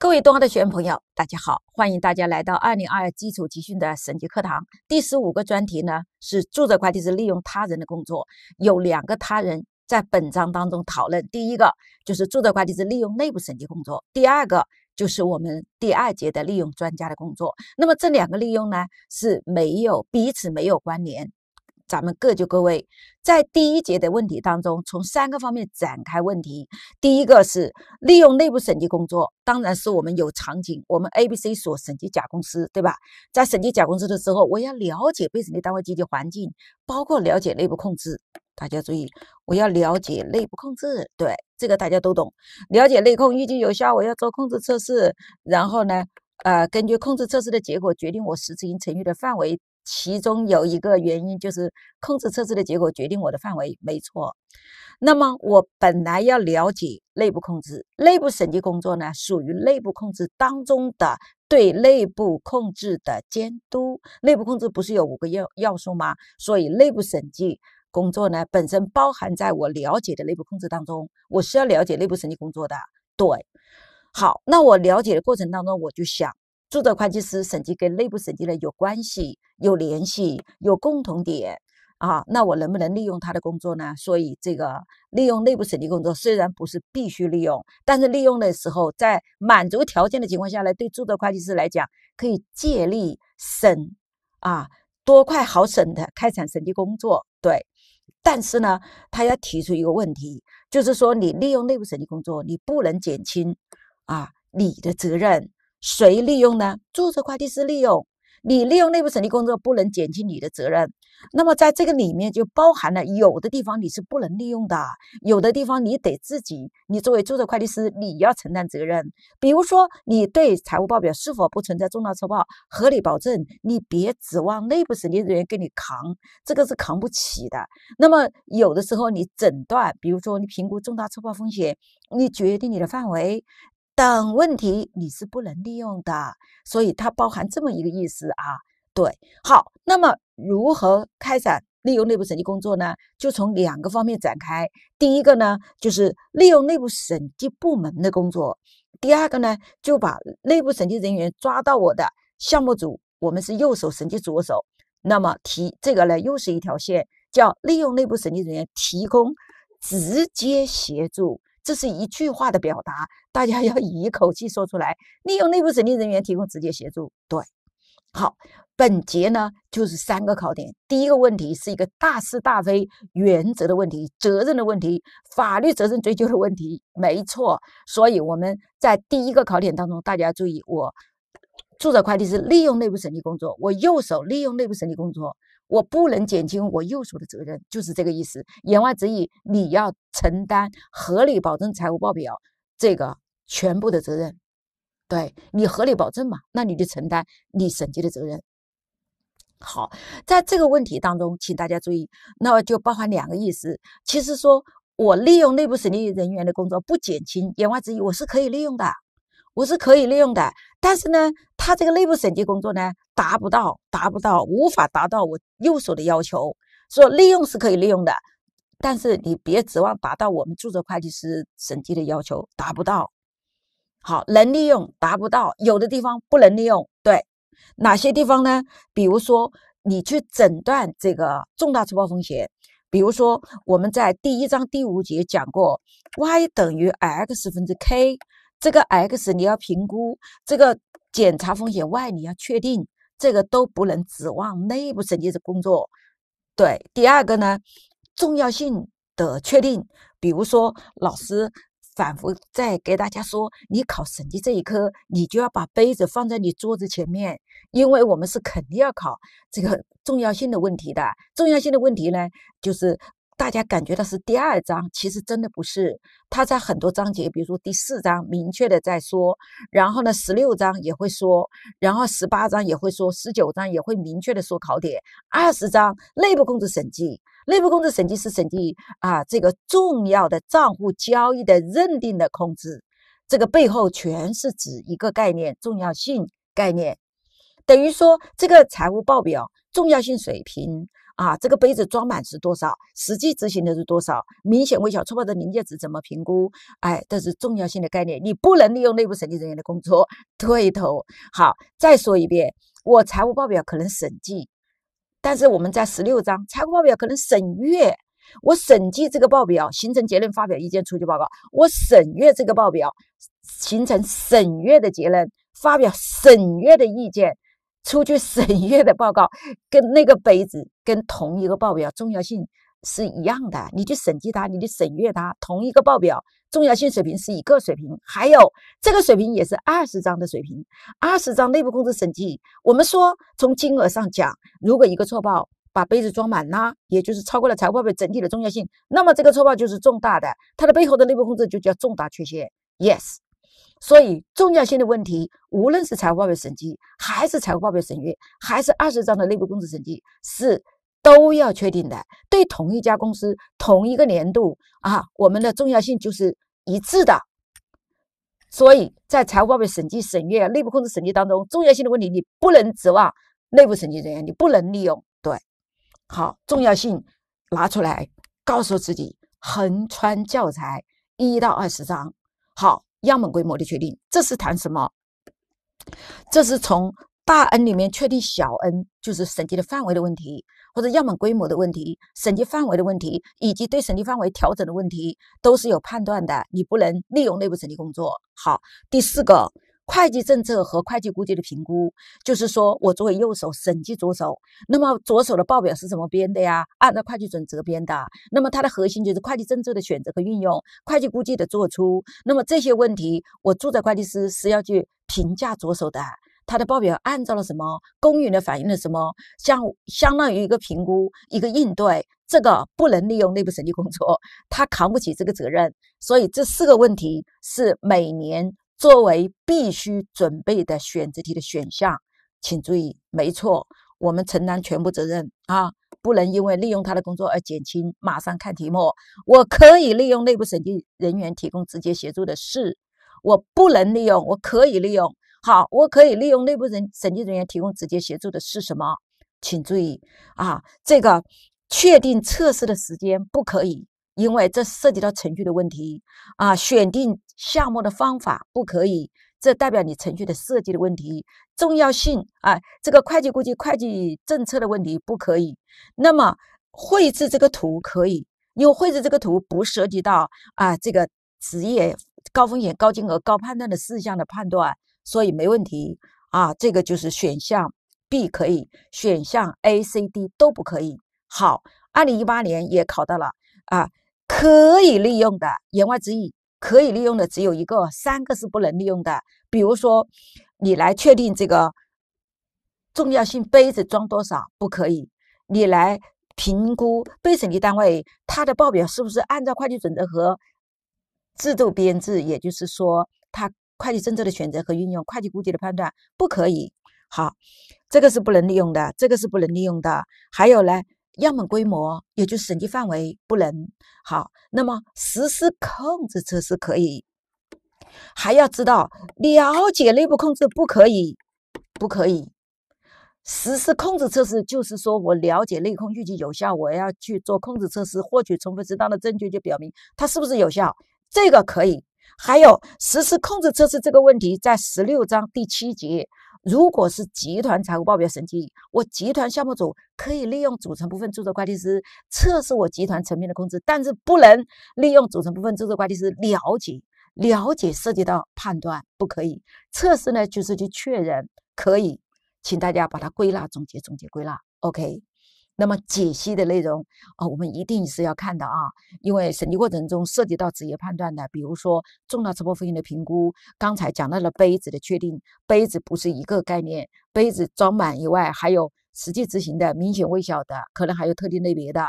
各位东奥的学员朋友，大家好，欢迎大家来到二零二二基础集训的审计课堂。第十五个专题呢是注册会计师利用他人的工作，有两个他人在本章当中讨论。第一个就是注册会计师利用内部审计工作，第二个就是我们第二节的利用专家的工作。那么这两个利用呢是没有彼此没有关联。咱们各就各位，在第一节的问题当中，从三个方面展开问题。第一个是利用内部审计工作，当然是我们有场景，我们 A、B、C 所审计甲公司，对吧？在审计甲公司的时候，我要了解被审计单位经济环境，包括了解内部控制。大家注意，我要了解内部控制，对这个大家都懂。了解内控，预计有效，我要做控制测试，然后呢，呃，根据控制测试的结果，决定我实质性程序的范围。其中有一个原因就是控制测试的结果决定我的范围，没错。那么我本来要了解内部控制、内部审计工作呢，属于内部控制当中的对内部控制的监督。内部控制不是有五个要要素吗？所以内部审计工作呢，本身包含在我了解的内部控制当中。我是要了解内部审计工作的，对。好，那我了解的过程当中，我就想。注册会计师审计跟内部审计呢有关系、有联系、有共同点啊，那我能不能利用他的工作呢？所以这个利用内部审计工作虽然不是必须利用，但是利用的时候，在满足条件的情况下呢，对注册会计师来讲可以借力审啊，多快好省的开展审计工作。对，但是呢，他要提出一个问题，就是说你利用内部审计工作，你不能减轻啊你的责任。谁利用呢？注册会计师利用你利用内部审计工作不能减轻你的责任。那么在这个里面就包含了有的地方你是不能利用的，有的地方你得自己。你作为注册会计师，你要承担责任。比如说，你对财务报表是否不存在重大错报，合理保证。你别指望内部审计人员给你扛，这个是扛不起的。那么有的时候你诊断，比如说你评估重大错报风险，你决定你的范围。等问题你是不能利用的，所以它包含这么一个意思啊。对，好，那么如何开展利用内部审计工作呢？就从两个方面展开。第一个呢，就是利用内部审计部门的工作；第二个呢，就把内部审计人员抓到我的项目组，我们是右手审计左手。那么提这个呢，又是一条线，叫利用内部审计人员提供直接协助，这是一句话的表达。大家要一口气说出来，利用内部审计人员提供直接协助，对，好，本节呢就是三个考点。第一个问题是一个大是大非原则的问题，责任的问题，法律责任追究的问题，没错。所以我们在第一个考点当中，大家注意，我注册会计师利用内部审计工作，我右手利用内部审计工作，我不能减轻我右手的责任，就是这个意思。言外之意，你要承担合理保证财务报表。这个全部的责任，对你合理保证嘛？那你就承担你审计的责任。好，在这个问题当中，请大家注意，那就包含两个意思。其实说我利用内部审计人员的工作不减轻，言外之意我是可以利用的，我是可以利用的。但是呢，他这个内部审计工作呢，达不到，达不到，无法达到我右手的要求。说利用是可以利用的。但是你别指望达到我们注册会计师审计的要求，达不到。好，能利用达不到，有的地方不能利用。对，哪些地方呢？比如说，你去诊断这个重大错报风险，比如说我们在第一章第五节讲过，y 等于 x 分之 k，这个 x 你要评估，这个检查风险 y 你要确定，这个都不能指望内部审计的工作。对，第二个呢？重要性的确定，比如说老师反复在给大家说，你考审计这一科，你就要把杯子放在你桌子前面，因为我们是肯定要考这个重要性的问题的。重要性的问题呢，就是大家感觉到是第二章，其实真的不是，他在很多章节，比如说第四章明确的在说，然后呢，十六章也会说，然后十八章也会说，十九章也会明确的说考点，二十章内部控制审计。内部控制审计是审计啊，这个重要的账户交易的认定的控制，这个背后全是指一个概念，重要性概念。等于说这个财务报表重要性水平啊，这个杯子装满是多少，实际执行的是多少，明显微小错报的临界值怎么评估？哎，这是重要性的概念。你不能利用内部审计人员的工作推 头。好，再说一遍，我财务报表可能审计。但是我们在十六章财务报表可能审阅，我审计这个报表形成结论发表意见出具报告，我审阅这个报表形成审阅的结论发表审阅的意见出具审阅的报告，跟那个杯子跟同一个报表重要性。是一样的，你去审计它，你去审阅它，同一个报表重要性水平是一个水平，还有这个水平也是二十张的水平，二十张内部控制审计。我们说从金额上讲，如果一个错报把杯子装满了，也就是超过了财务报表整体的重要性，那么这个错报就是重大的，它的背后的内部控制就叫重大缺陷。Yes，所以重要性的问题，无论是财务报表审计，还是财务报表审阅，还是二十张的内部控制审计，是。都要确定的，对同一家公司同一个年度啊，我们的重要性就是一致的。所以，在财务报表审计、审阅、内部控制审计当中，重要性的问题你不能指望内部审计人员，你不能利用。对，好，重要性拿出来告诉自己，横穿教材一到二十章。好，样本规模的确定，这是谈什么？这是从大 N 里面确定小 n，就是审计的范围的问题。或者样本规模的问题、审计范围的问题，以及对审计范围调整的问题，都是有判断的。你不能利用内部审计工作。好，第四个，会计政策和会计估计的评估，就是说我作为右手审计左手，那么左手的报表是怎么编的呀？按照会计准则编的，那么它的核心就是会计政策的选择和运用、会计估计的做出。那么这些问题，我注册会计师是要去评价左手的。他的报表按照了什么？公允的反映了什么？像相当于一个评估，一个应对，这个不能利用内部审计工作，他扛不起这个责任。所以这四个问题是每年作为必须准备的选择题的选项，请注意，没错，我们承担全部责任啊，不能因为利用他的工作而减轻。马上看题目，我可以利用内部审计人员提供直接协助的是，我不能利用，我可以利用。好，我可以利用内部人审计人员提供直接协助的是什么？请注意啊，这个确定测试的时间不可以，因为这涉及到程序的问题啊。选定项目的方法不可以，这代表你程序的设计的问题。重要性啊，这个会计估计、会计政策的问题不可以。那么绘制这个图可以，因为绘制这个图不涉及到啊，这个职业高风险、高金额、高判断的事项的判断。所以没问题啊，这个就是选项 B 可以，选项 A、C、D 都不可以。好，二零一八年也考到了啊，可以利用的。言外之意，可以利用的只有一个，三个是不能利用的。比如说，你来确定这个重要性杯子装多少，不可以；你来评估被审计单位它的报表是不是按照会计准则和制度编制，也就是说，它。会计政策的选择和运用，会计估计的判断不可以。好，这个是不能利用的，这个是不能利用的。还有呢，样本规模，也就是审计范围不能。好，那么实施控制测试可以。还要知道了解内部控制不可以，不可以。实施控制测试就是说我了解内控预计有效，我要去做控制测试，获取充分适当的证据，就表明它是不是有效。这个可以。还有实施控制测试这个问题，在十六章第七节。如果是集团财务报表审计，我集团项目组可以利用组成部分注册会计师测试我集团层面的控制，但是不能利用组成部分注册会计师了解了解涉及到判断不可以测试呢，就是去确认可以，请大家把它归纳总结总结归纳，OK。那么，解析的内容啊，我们一定是要看的啊，因为审计过程中涉及到职业判断的，比如说重大直播风险的评估，刚才讲到了杯子的确定，杯子不是一个概念，杯子装满以外，还有实际执行的明显微小的，可能还有特定类别的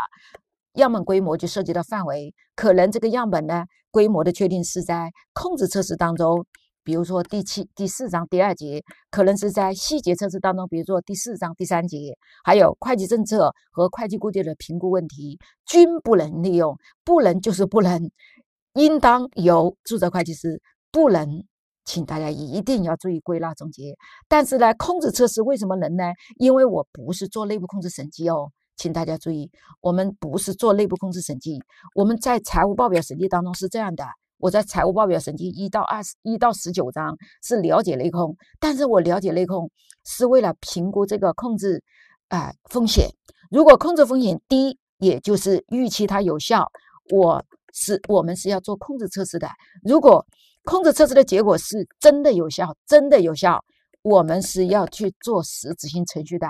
样本规模就涉及到范围，可能这个样本呢规模的确定是在控制测试当中。比如说第七第四章第二节，可能是在细节测试当中；比如说第四章第三节，还有会计政策和会计估计的评估问题，均不能利用，不能就是不能，应当由注册会计师不能，请大家一定要注意归纳总结。但是呢，控制测试为什么能呢？因为我不是做内部控制审计哦，请大家注意，我们不是做内部控制审计，我们在财务报表审计当中是这样的。我在财务报表审计一到二十一到十九章是了解内控，但是我了解内控是为了评估这个控制，啊风险。如果控制风险低，也就是预期它有效，我是我们是要做控制测试的。如果控制测试的结果是真的有效，真的有效，我们是要去做实质性程序的。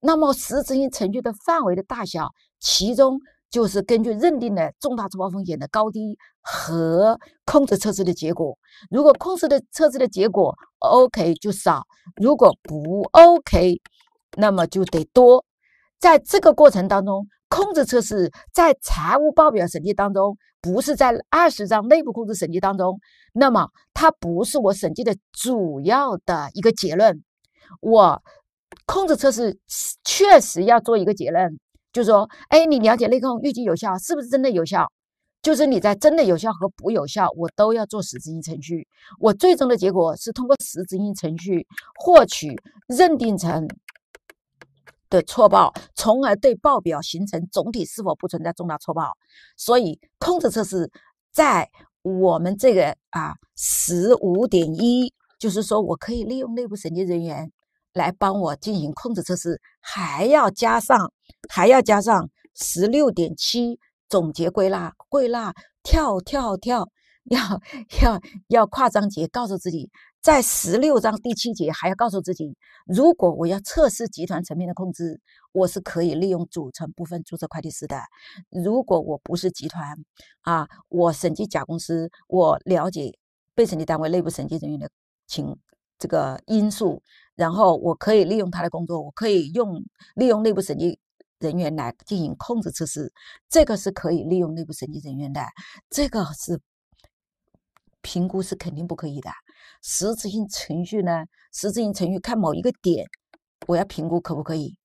那么实质性程序的范围的大小，其中。就是根据认定的重大突发风险的高低和控制测试的结果，如果控制的测试的结果 OK 就少，如果不 OK，那么就得多。在这个过程当中，控制测试在财务报表审计当中，不是在二十张内部控制审计当中，那么它不是我审计的主要的一个结论。我控制测试确实要做一个结论。就说，哎，你了解内控预计有效是不是真的有效？就是你在真的有效和不有效，我都要做实质性程序。我最终的结果是通过实质性程序获取认定成的错报，从而对报表形成总体是否不存在重大错报。所以，控制测试在我们这个啊十五点一，就是说我可以利用内部审计人员来帮我进行控制测试，还要加上。还要加上十六点七，总结归纳、归纳、跳跳跳，要要要跨章节，告诉自己在十六章第七节，还要告诉自己，如果我要测试集团层面的控制，我是可以利用组成部分注册会计师的；如果我不是集团啊，我审计甲公司，我了解被审计单位内部审计人员的，情。这个因素，然后我可以利用他的工作，我可以用利用内部审计。人员来进行控制测试，这个是可以利用内部审计人员的。这个是评估是肯定不可以的。实质性程序呢？实质性程序看某一个点，我要评估可不可以？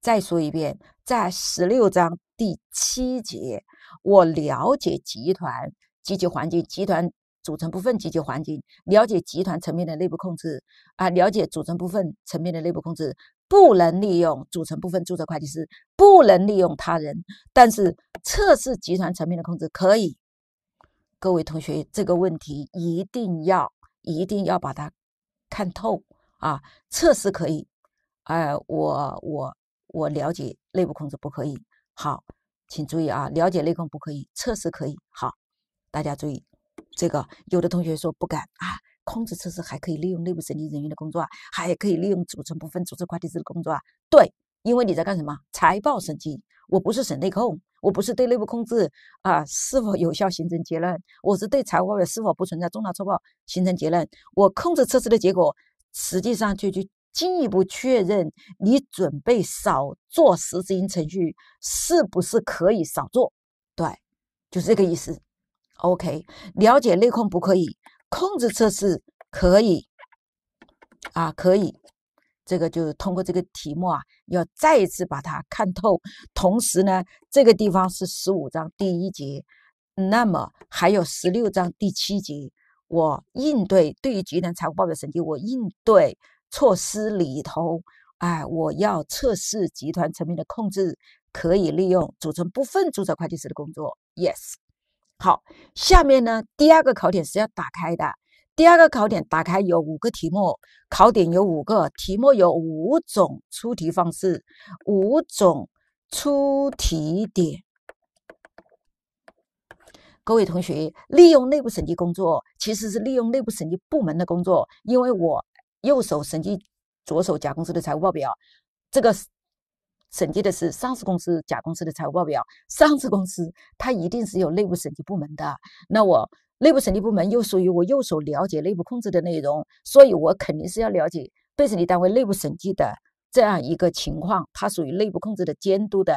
再说一遍，在十六章第七节，我了解集团积极环境，集团组成部分积极环境，了解集团层面的内部控制啊，了解组成部分层面的内部控制。不能利用组成部分注册会计师，不能利用他人，但是测试集团层面的控制可以。各位同学，这个问题一定要一定要把它看透啊！测试可以，哎，我我我了解内部控制不可以。好，请注意啊，了解内控不可以，测试可以。好，大家注意这个。有的同学说不敢啊。控制测试还可以利用内部审计人员的工作啊，还可以利用组成部分、组织、会计师的工作啊。对，因为你在干什么？财报审计。我不是审内控，我不是对内部控制啊是否有效形成结论，我是对财务报表是否不存在重大错报形成结论。我控制测试的结果，实际上就就进一步确认你准备少做实质性程序是不是可以少做。对，就是这个意思。OK，了解内控不可以。控制测试可以，啊，可以，这个就是通过这个题目啊，要再一次把它看透。同时呢，这个地方是十五章第一节，那么还有十六章第七节，我应对对于集团财务报表审计，我应对措施里头，哎，我要测试集团层面的控制，可以利用组成部分注册会计师的工作。Yes。好，下面呢第二个考点是要打开的。第二个考点打开有五个题目，考点有五个，题目有五种出题方式，五种出题点。各位同学，利用内部审计工作，其实是利用内部审计部门的工作，因为我右手审计，左手甲公司的财务报表，这个。审计的是上市公司甲公司的财务报表。上市公司它一定是有内部审计部门的。那我内部审计部门又属于我右手了解内部控制的内容，所以我肯定是要了解被审计单位内部审计的这样一个情况，它属于内部控制的监督的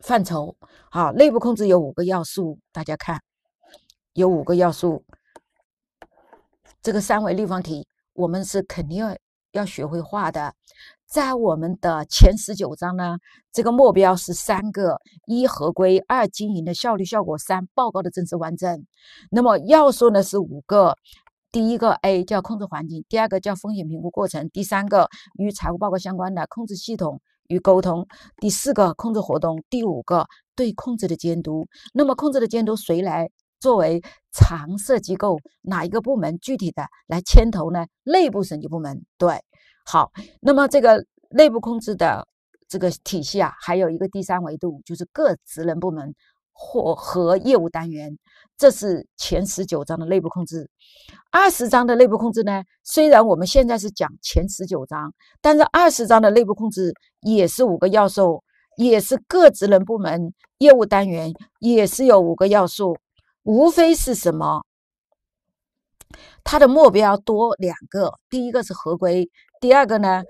范畴。好，内部控制有五个要素，大家看有五个要素。这个三维立方体我们是肯定要要学会画的。在我们的前十九章呢，这个目标是三个：一、合规；二、经营的效率效果；三、报告的真实完整。那么要素呢是五个：第一个 A 叫控制环境，第二个叫风险评估过程，第三个与财务报告相关的控制系统与沟通，第四个控制活动，第五个对控制的监督。那么控制的监督谁来作为常设机构？哪一个部门具体的来牵头呢？内部审计部门对。好，那么这个内部控制的这个体系啊，还有一个第三维度，就是各职能部门或和业务单元。这是前十九章的内部控制。二十章的内部控制呢，虽然我们现在是讲前十九章，但是二十章的内部控制也是五个要素，也是各职能部门、业务单元，也是有五个要素。无非是什么？它的目标多两个，第一个是合规。第二个呢，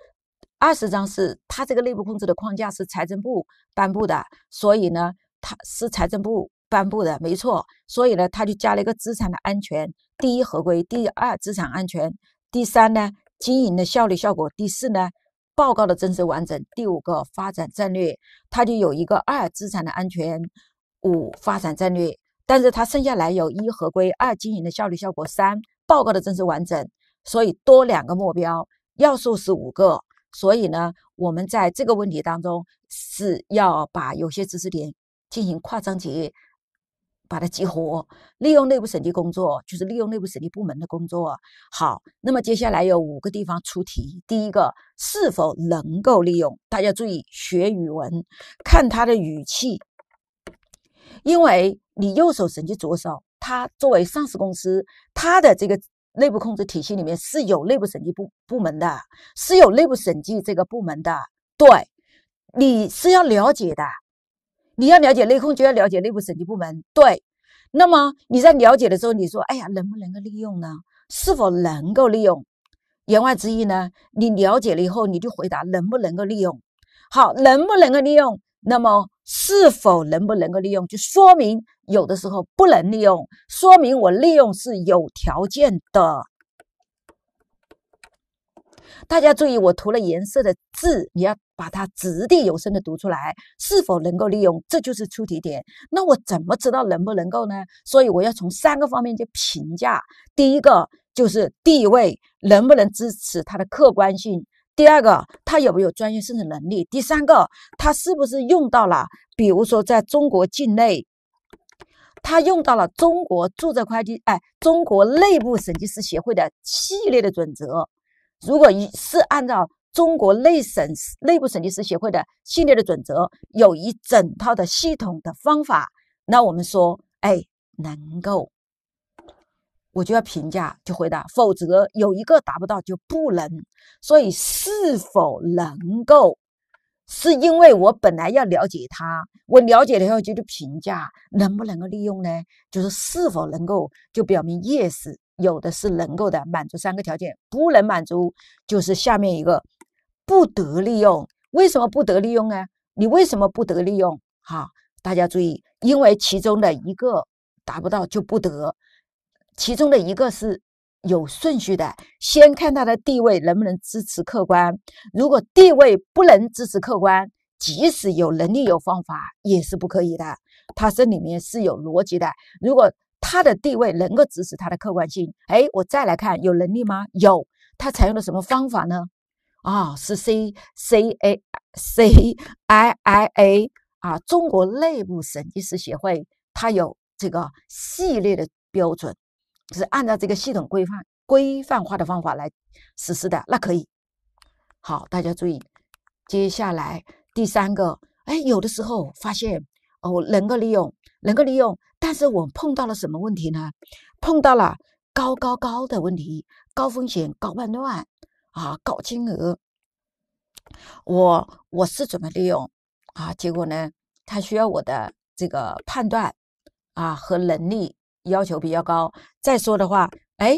二十章是它这个内部控制的框架是财政部颁布的，所以呢，它是财政部颁布的，没错。所以呢，它就加了一个资产的安全，第一合规，第二资产安全，第三呢，经营的效率效果，第四呢，报告的真实完整，第五个发展战略，它就有一个二资产的安全，五发展战略。但是它剩下来有一合规，二经营的效率效果，三报告的真实完整，所以多两个目标。要素是五个，所以呢，我们在这个问题当中是要把有些知识点进行跨章节把它激活，利用内部审计工作，就是利用内部审计部门的工作。好，那么接下来有五个地方出题，第一个是否能够利用？大家注意学语文，看他的语气，因为你右手审计左手，他作为上市公司，他的这个。内部控制体系里面是有内部审计部部门的，是有内部审计这个部门的。对，你是要了解的，你要了解内控就要了解内部审计部门。对，那么你在了解的时候，你说，哎呀，能不能够利用呢？是否能够利用？言外之意呢？你了解了以后，你就回答能不能够利用？好，能不能够利用？那么。是否能不能够利用，就说明有的时候不能利用，说明我利用是有条件的。大家注意，我涂了颜色的字，你要把它掷地有声的读出来。是否能够利用，这就是出题点。那我怎么知道能不能够呢？所以我要从三个方面去评价。第一个就是地位，能不能支持它的客观性。第二个，他有没有专业生产能力？第三个，他是不是用到了，比如说在中国境内，他用到了中国注册会计，哎，中国内部审计师协会的系列的准则。如果一是按照中国内审内部审计师协会的系列的准则，有一整套的系统的方法，那我们说，哎，能够能够。我就要评价，就回答，否则有一个达不到就不能。所以是否能够，是因为我本来要了解他，我了解了以后就去评价能不能够利用呢？就是是否能够，就表明 yes，有的是能够的，满足三个条件，不能满足就是下面一个不得利用。为什么不得利用呢？你为什么不得利用？哈，大家注意，因为其中的一个达不到就不得。其中的一个是有顺序的，先看他的地位能不能支持客观。如果地位不能支持客观，即使有能力有方法也是不可以的。他这里面是有逻辑的。如果他的地位能够支持他的客观性，哎，我再来看有能力吗？有。他采用了什么方法呢？啊，是 C C A C I I A 啊，中国内部审计师协会，它有这个系列的标准。是按照这个系统规范、规范化的方法来实施的，那可以。好，大家注意，接下来第三个，哎，有的时候发现，哦，能够利用，能够利用，但是我碰到了什么问题呢？碰到了高高高的问题，高风险、高判乱啊，高金额。我我是怎么利用啊，结果呢，他需要我的这个判断啊和能力。要求比较高，再说的话，哎，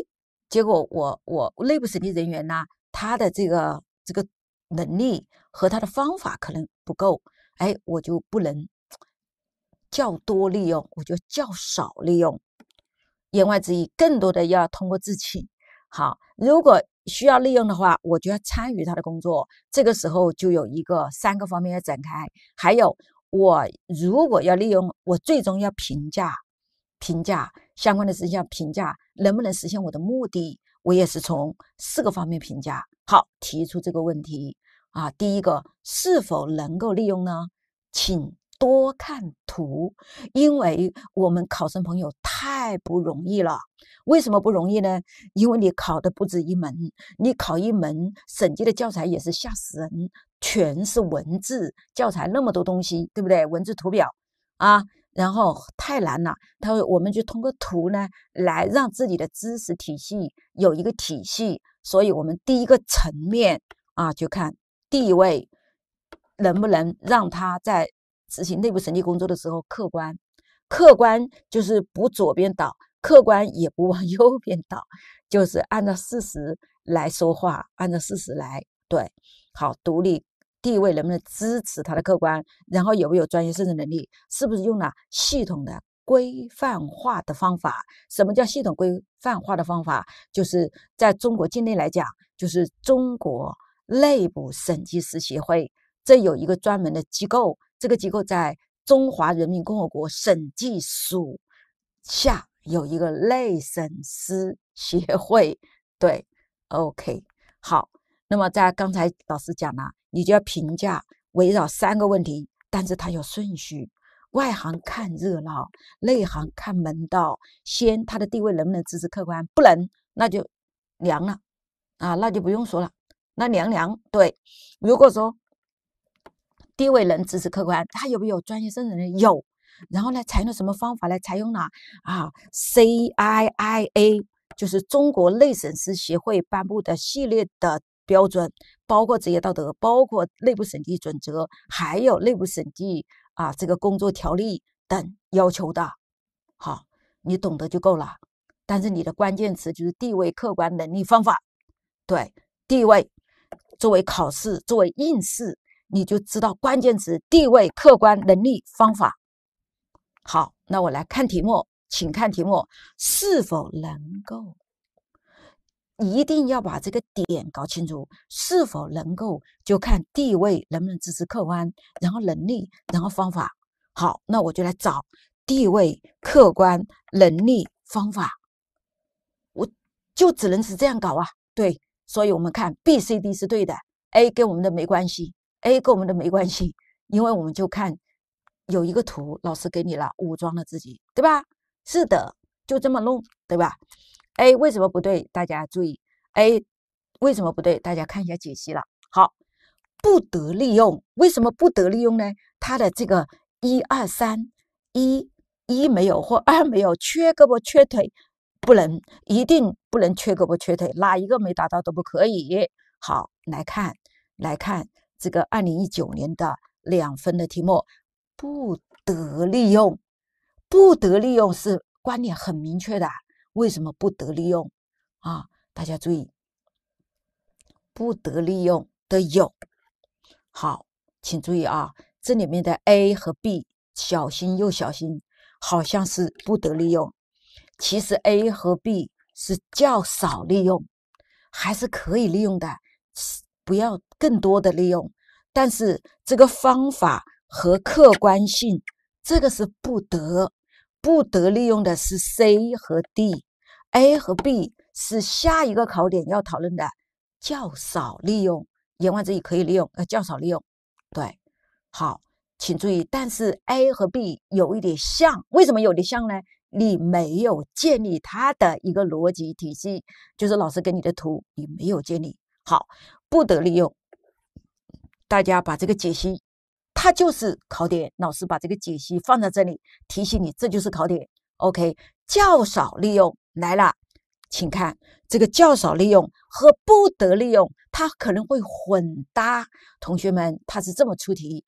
结果我我内部审计人员呢，他的这个这个能力和他的方法可能不够，哎，我就不能较多利用，我就较少利用。言外之意，更多的要通过自请。好，如果需要利用的话，我就要参与他的工作。这个时候就有一个三个方面要展开。还有，我如果要利用，我最终要评价。评价相关的事项，评价能不能实现我的目的，我也是从四个方面评价。好，提出这个问题啊，第一个是否能够利用呢？请多看图，因为我们考生朋友太不容易了。为什么不容易呢？因为你考的不止一门，你考一门审计的教材也是吓死人，全是文字教材那么多东西，对不对？文字图表啊。然后太难了，他说我们就通过图呢来让自己的知识体系有一个体系，所以我们第一个层面啊就看地位能不能让他在执行内部审计工作的时候客观，客观就是不左边倒，客观也不往 右边倒，就是按照事实来说话，按照事实来对，好独立。地位能不能支持他的客观？然后有没有专业胜任能力？是不是用了系统的规范化的方法？什么叫系统规范化的方法？就是在中国境内来讲，就是中国内部审计师协会，这有一个专门的机构。这个机构在中华人民共和国审计署下有一个内审师协会。对，OK，好。那么在刚才老师讲了，你就要评价围绕三个问题，但是它有顺序。外行看热闹，内行看门道。先他的地位能不能支持客观？不能，那就凉了啊，那就不用说了，那凉凉。对，如果说地位能支持客观，他有没有专业胜任呢？有。然后呢，采用什么方法呢？采用了啊，CIIA，就是中国内审师协会颁布的系列的。标准包括职业道德，包括内部审计准则，还有内部审计啊这个工作条例等要求的。好，你懂得就够了。但是你的关键词就是地位、客观、能力、方法。对，地位作为考试，作为应试，你就知道关键词：地位、客观、能力、方法。好，那我来看题目，请看题目，是否能够？你一定要把这个点搞清楚，是否能够就看地位能不能支持客观，然后能力，然后方法。好，那我就来找地位、客观、能力、方法，我就只能是这样搞啊。对，所以我们看 B、C、D 是对的，A 跟我们的没关系，A 跟我们的没关系，因为我们就看有一个图，老师给你了，武装了自己，对吧？是的，就这么弄，对吧？A 为什么不对？大家注意，a 为什么不对？大家看一下解析了。好，不得利用，为什么不得利用呢？它的这个一二三，一一没有或二没有，缺胳膊缺腿，不能一定不能缺胳膊缺腿，哪一个没达到都不可以。好，来看来看这个二零一九年的两分的题目，不得利用，不得利用是观点很明确的。为什么不得利用？啊，大家注意，不得利用的有。好，请注意啊，这里面的 A 和 B，小心又小心，好像是不得利用。其实 A 和 B 是较少利用，还是可以利用的，不要更多的利用。但是这个方法和客观性，这个是不得。不得利用的是 C 和 D，A 和 B 是下一个考点要讨论的较少利用。言外之意可以利用，要较少利用。对，好，请注意，但是 A 和 B 有一点像，为什么有点像呢？你没有建立它的一个逻辑体系，就是老师给你的图，你没有建立好，不得利用。大家把这个解析。它就是考点，老师把这个解析放在这里，提醒你这就是考点。OK，较少利用来了，请看这个较少利用和不得利用，它可能会混搭。同学们，它是这么出题：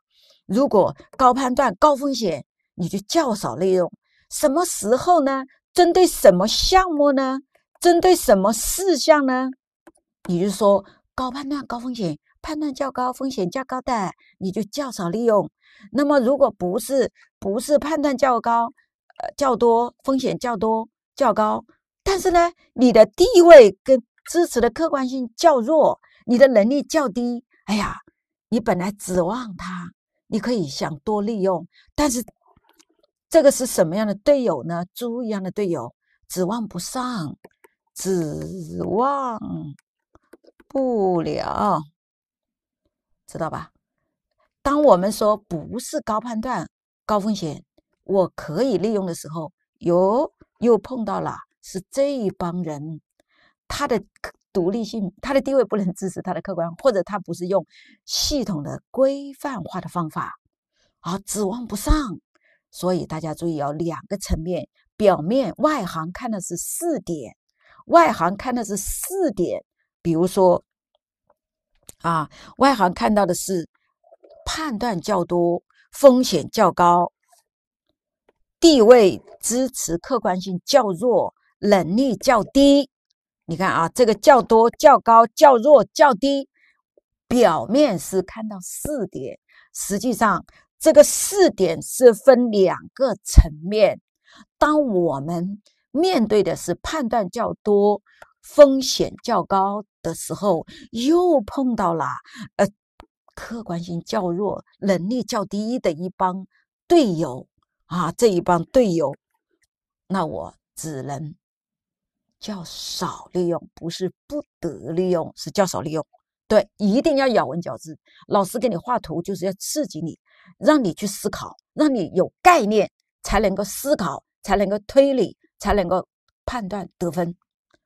如果高判断、高风险，你就较少利用。什么时候呢？针对什么项目呢？针对什么事项呢？也就是说，高判断、高风险。判断较高、风险较高的，你就较少利用。那么，如果不是不是判断较高、呃较多风险较多较高，但是呢，你的地位跟支持的客观性较弱，你的能力较低。哎呀，你本来指望他，你可以想多利用，但是这个是什么样的队友呢？猪一样的队友，指望不上，指望不了。知道吧？当我们说不是高判断、高风险，我可以利用的时候，哟，又碰到了是这一帮人，他的独立性、他的地位不能支持他的客观，或者他不是用系统的规范化的方法，啊，指望不上。所以大家注意要两个层面，表面外行看的是四点，外行看的是四点，比如说。啊，外行看到的是判断较多，风险较高，地位支持客观性较弱，能力较低。你看啊，这个较多、较高、较弱、较低，表面是看到四点，实际上这个四点是分两个层面。当我们面对的是判断较多。风险较高的时候，又碰到了呃，客观性较弱、能力较低的一帮队友啊，这一帮队友，那我只能较少利用，不是不得利用，是较少利用。对，一定要咬文嚼字。老师给你画图，就是要刺激你，让你去思考，让你有概念，才能够思考，才能够推理，才能够判断得分。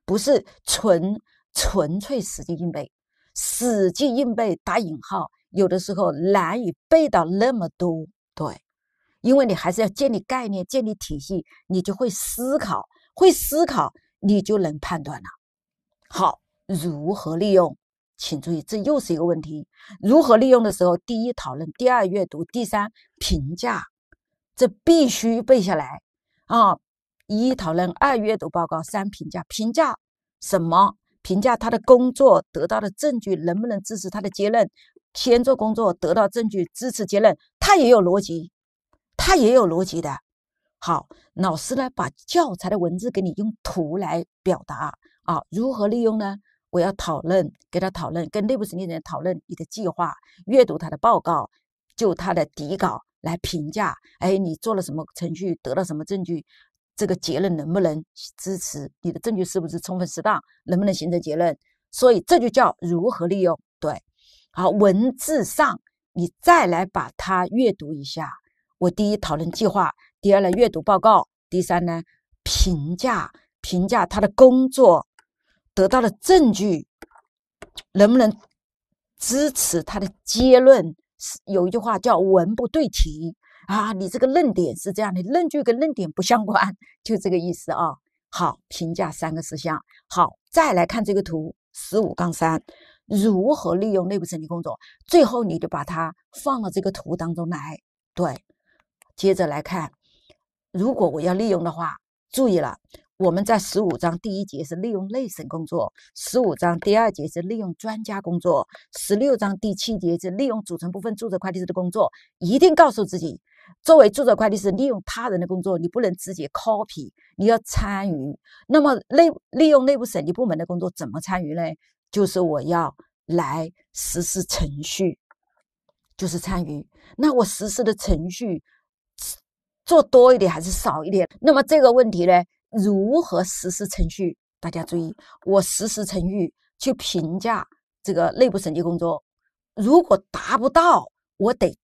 不是纯纯粹死记硬背，死记硬背打引号，有的时候难以背到那么多，对，因为你还是要建立概念，建立体系，你就会思考，会思考，你就能判断了。好，如何利用？请注意，这又是一个问题。如何利用的时候，第一讨论，第二阅读，第三评价，这必须背下来啊。一讨论，二阅读报告，三评价。评价什么？评价他的工作得到的证据能不能支持他的结论？先做工作，得到证据支持结论，他也有逻辑，他也有逻辑的。好，老师呢，把教材的文字给你用图来表达啊？如何利用呢？我要讨论，给他讨论，跟内部审计人讨论你的计划，阅读他的报告，就他的底稿来评价。哎，你做了什么程序？得到什么证据？这个结论能不能支持你的证据是不是充分适当，能不能形成结论？所以这就叫如何利用对好文字上，你再来把它阅读一下。我第一讨论计划，第二呢阅读报告，第三呢评价评价他的工作得到的证据能不能支持他的结论？有一句话叫“文不对题”。啊，你这个论点是这样的，论据跟论点不相关，就这个意思啊。好，评价三个事项。好，再来看这个图，十五杠三，如何利用内部审计工作？最后你就把它放到这个图当中来。对，接着来看，如果我要利用的话，注意了，我们在十五章第一节是利用内审工作，十五章第二节是利用专家工作，十六章第七节是利用组成部分注册会计师的工作，一定告诉自己。作为注册会计师，利用他人的工作，你不能直接 copy，你要参与。那么内利用内部审计部门的工作怎么参与呢？就是我要来实施程序，就是参与。那我实施的程序做多一点还是少一点？那么这个问题呢？如何实施程序？大家注意，我实施程序去评价这个内部审计工作，如果达不到，我得。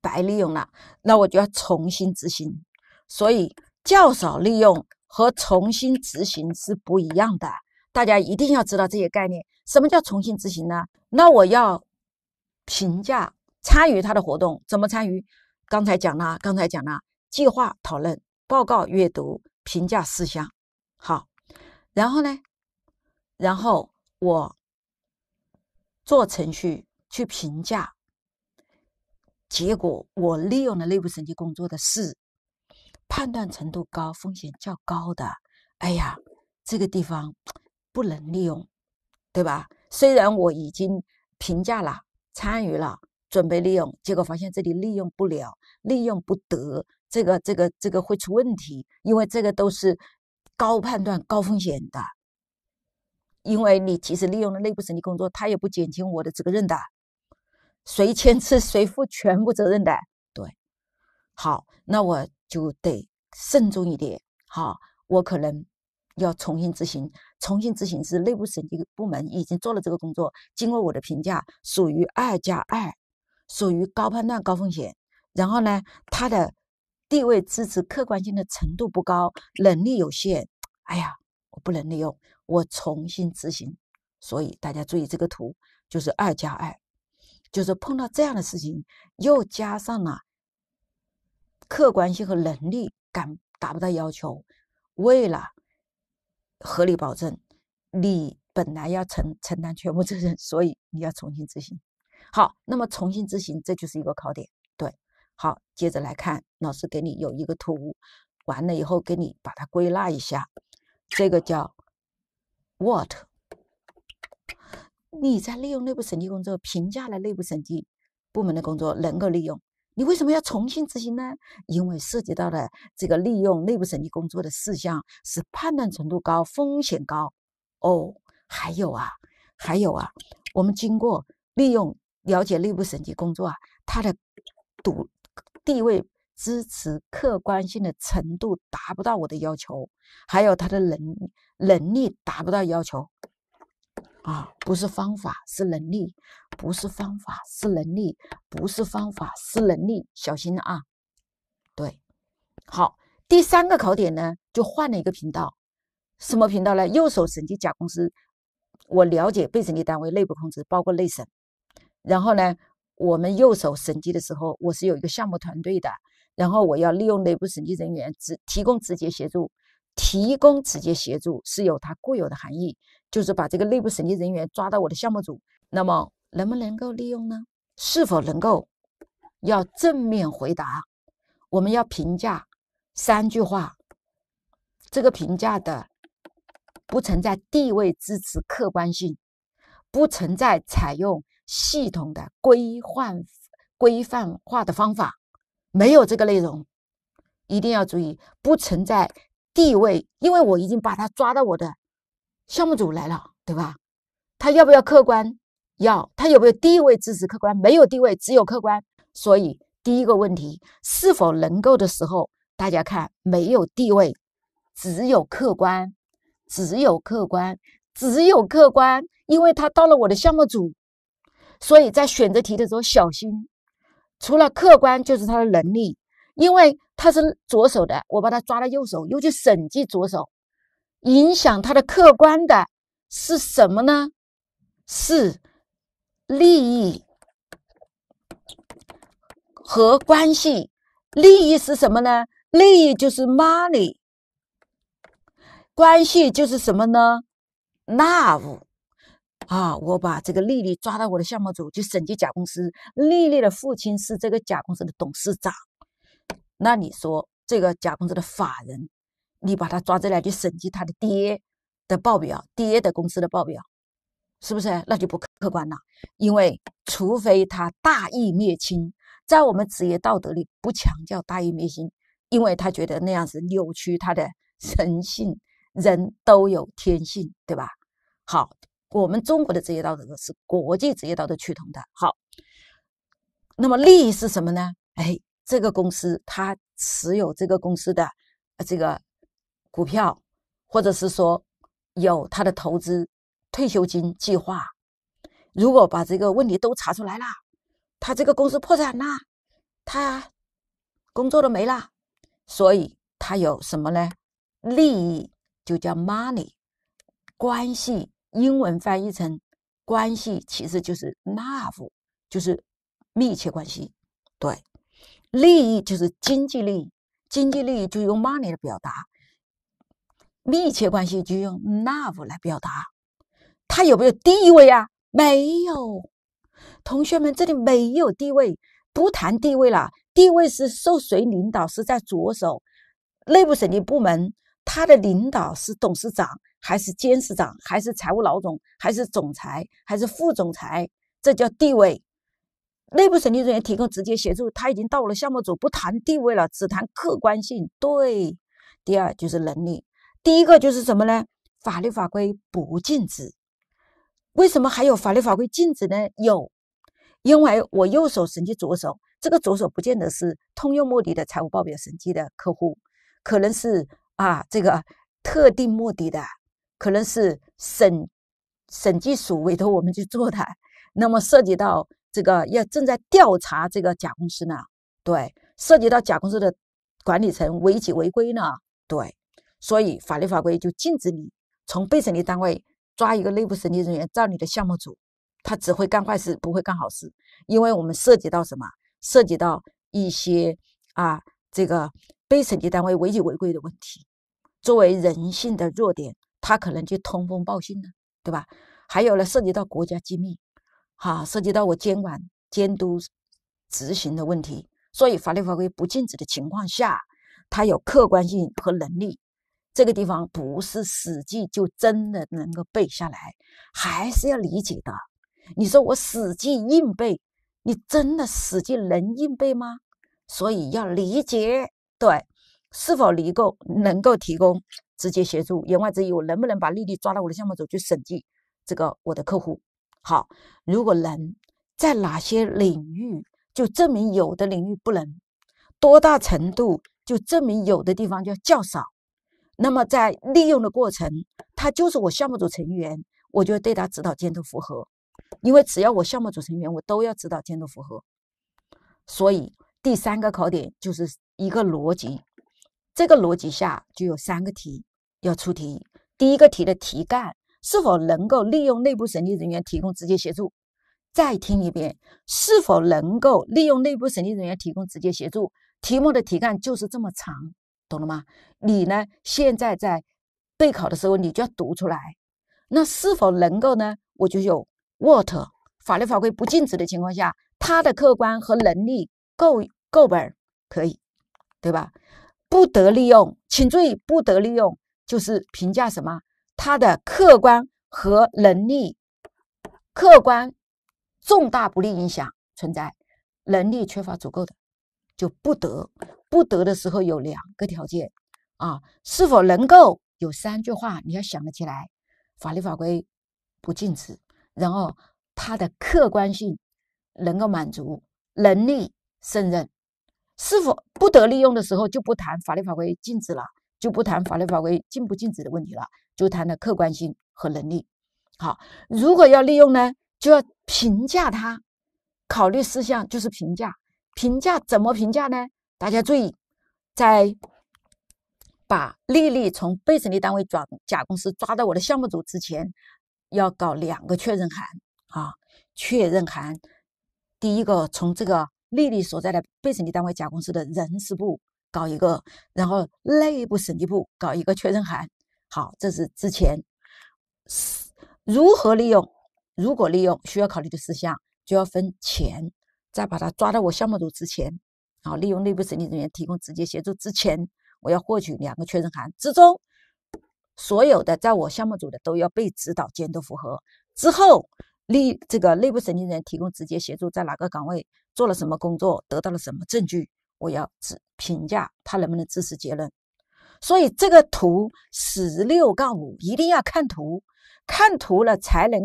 白利用了，那我就要重新执行。所以较少利用和重新执行是不一样的，大家一定要知道这些概念。什么叫重新执行呢？那我要评价参与他的活动，怎么参与？刚才讲了，刚才讲了，计划、讨论、报告、阅读、评价事项。好，然后呢？然后我做程序去评价。结果我利用了内部审计工作的事，判断程度高，风险较高的。哎呀，这个地方不能利用，对吧？虽然我已经评价了、参与了、准备利用，结果发现这里利用不了，利用不得。这个、这个、这个会出问题，因为这个都是高判断、高风险的。因为你即使利用了内部审计工作，他也不减轻我的责任的。谁签吃，谁负全部责任的。对，好，那我就得慎重一点。好，我可能要重新执行。重新执行是内部审计部门已经做了这个工作，经过我的评价，属于二加二，属于高判断、高风险。然后呢，他的地位支持客观性的程度不高，能力有限。哎呀，我不能利用，我重新执行。所以大家注意这个图，就是二加二。就是碰到这样的事情，又加上了客观性和能力感达不到要求，为了合理保证，你本来要承承担全部责任，所以你要重新执行。好，那么重新执行，这就是一个考点。对，好，接着来看，老师给你有一个图，完了以后给你把它归纳一下，这个叫 What。你在利用内部审计工作评价了内部审计部门的工作，能够利用你为什么要重新执行呢？因为涉及到的这个利用内部审计工作的事项是判断程度高、风险高哦。还有啊，还有啊，我们经过利用了解内部审计工作啊，它的独地位、支持客观性的程度达不到我的要求，还有他的能能力达不到要求。啊，不是方法是能力，不是方法是能力，不是方法是能力，小心啊！对，好，第三个考点呢，就换了一个频道，什么频道呢？右手审计甲公司，我了解被审计单位内部控制包括内审，然后呢，我们右手审计的时候，我是有一个项目团队的，然后我要利用内部审计人员直提供直接协助。提供直接协助是有它固有的含义，就是把这个内部审计人员抓到我的项目组，那么能不能够利用呢？是否能够？要正面回答。我们要评价三句话，这个评价的不存在地位支持客观性，不存在采用系统的规范规范化的方法，没有这个内容，一定要注意不存在。地位，因为我已经把他抓到我的项目组来了，对吧？他要不要客观？要，他有没有地位支持客观？没有地位，只有客观。所以第一个问题，是否能够的时候，大家看，没有地位，只有客观，只有客观，只有客观，因为他到了我的项目组，所以在选择题的时候小心，除了客观就是他的能力。因为他是左手的，我把他抓到右手，又去审计左手，影响他的客观的是什么呢？是利益和关系。利益是什么呢？利益就是 money。关系就是什么呢？love。啊，我把这个丽丽抓到我的项目组去审计甲公司，丽丽的父亲是这个甲公司的董事长。那你说这个甲公司的法人，你把他抓起来去审计他的爹的报表，爹的公司的报表，是不是？那就不客观了。因为除非他大义灭亲，在我们职业道德里不强调大义灭亲，因为他觉得那样子扭曲他的人性，人都有天性，对吧？好，我们中国的职业道德是国际职业道德趋同的。好，那么利益是什么呢？哎。这个公司，他持有这个公司的这个股票，或者是说有他的投资退休金计划。如果把这个问题都查出来了，他这个公司破产啦，他工作都没了。所以，他有什么呢？利益就叫 money，关系英文翻译成关系其实就是 love，就是密切关系。对。利益就是经济利益，经济利益就用 money 来表达；密切关系就用 love 来表达。他有没有地位啊？没有。同学们，这里没有地位，不谈地位了。地位是受谁领导？是在左手内部审计部门，他的领导是董事长，还是监事长，还是财务老总，还是总裁，还是副总裁？这叫地位。内部审计人员提供直接协助，他已经到了项目组，不谈地位了，只谈客观性。对，第二就是能力。第一个就是什么呢？法律法规不禁止。为什么还有法律法规禁止呢？有，因为我右手审计左手，这个左手不见得是通用目的的财务报表审计的客户，可能是啊这个特定目的的，可能是审审计署委托我们去做的，那么涉及到。这个要正在调查这个甲公司呢，对，涉及到甲公司的管理层违纪违规呢，对，所以法律法规就禁止你从被审计单位抓一个内部审计人员到你的项目组，他只会干坏事，不会干好事，因为我们涉及到什么？涉及到一些啊，这个被审计单位违纪违规的问题，作为人性的弱点，他可能就通风报信呢，对吧？还有呢，涉及到国家机密。哈，涉及到我监管、监督、执行的问题，所以法律法规不禁止的情况下，它有客观性和能力。这个地方不是死记就真的能够背下来，还是要理解的。你说我死记硬背，你真的死记能硬背吗？所以要理解，对，是否能够能够提供直接协助？言外之意，我能不能把利丽抓到我的项目组去审计？这个我的客户。好，如果能在哪些领域就证明有的领域不能，多大程度就证明有的地方就较少。那么在利用的过程，他就是我项目组成员，我就对他指导监督复核。因为只要我项目组成员，我都要指导监督复核。所以第三个考点就是一个逻辑，这个逻辑下就有三个题要出题。第一个题的题干。是否能够利用内部审计人员提供直接协助？再听一遍，是否能够利用内部审计人员提供直接协助？题目的题干就是这么长，懂了吗？你呢？现在在备考的时候，你就要读出来。那是否能够呢？我就有 what 法律法规不禁止的情况下，他的客观和能力够够本可以，对吧？不得利用，请注意，不得利用就是评价什么？他的客观和能力，客观重大不利影响存在，能力缺乏足够的，就不得不得的时候有两个条件啊，是否能够有三句话，你要想得起来，法律法规不禁止，然后他的客观性能够满足，能力胜任，是否不得利用的时候就不谈法律法规禁止了，就不谈法律法规禁不禁止的问题了。就谈的客观性和能力，好，如果要利用呢，就要评价他，考虑事项就是评价，评价怎么评价呢？大家注意，在把丽丽从被审计单位转甲公司抓到我的项目组之前，要搞两个确认函啊，确认函，第一个从这个丽丽所在的被审计单位甲公司的人事部搞一个，然后内部审计部搞一个确认函。好，这是之前如何利用？如果利用需要考虑的事项，就要分前，再把它抓到我项目组之前，啊，利用内部审计人员提供直接协助之前，我要获取两个确认函，之中所有的在我项目组的都要被指导监督复核。之后，利这个内部审计人员提供直接协助，在哪个岗位做了什么工作，得到了什么证据，我要指评价他能不能支持结论。所以这个图十六杠五一定要看图，看图了才能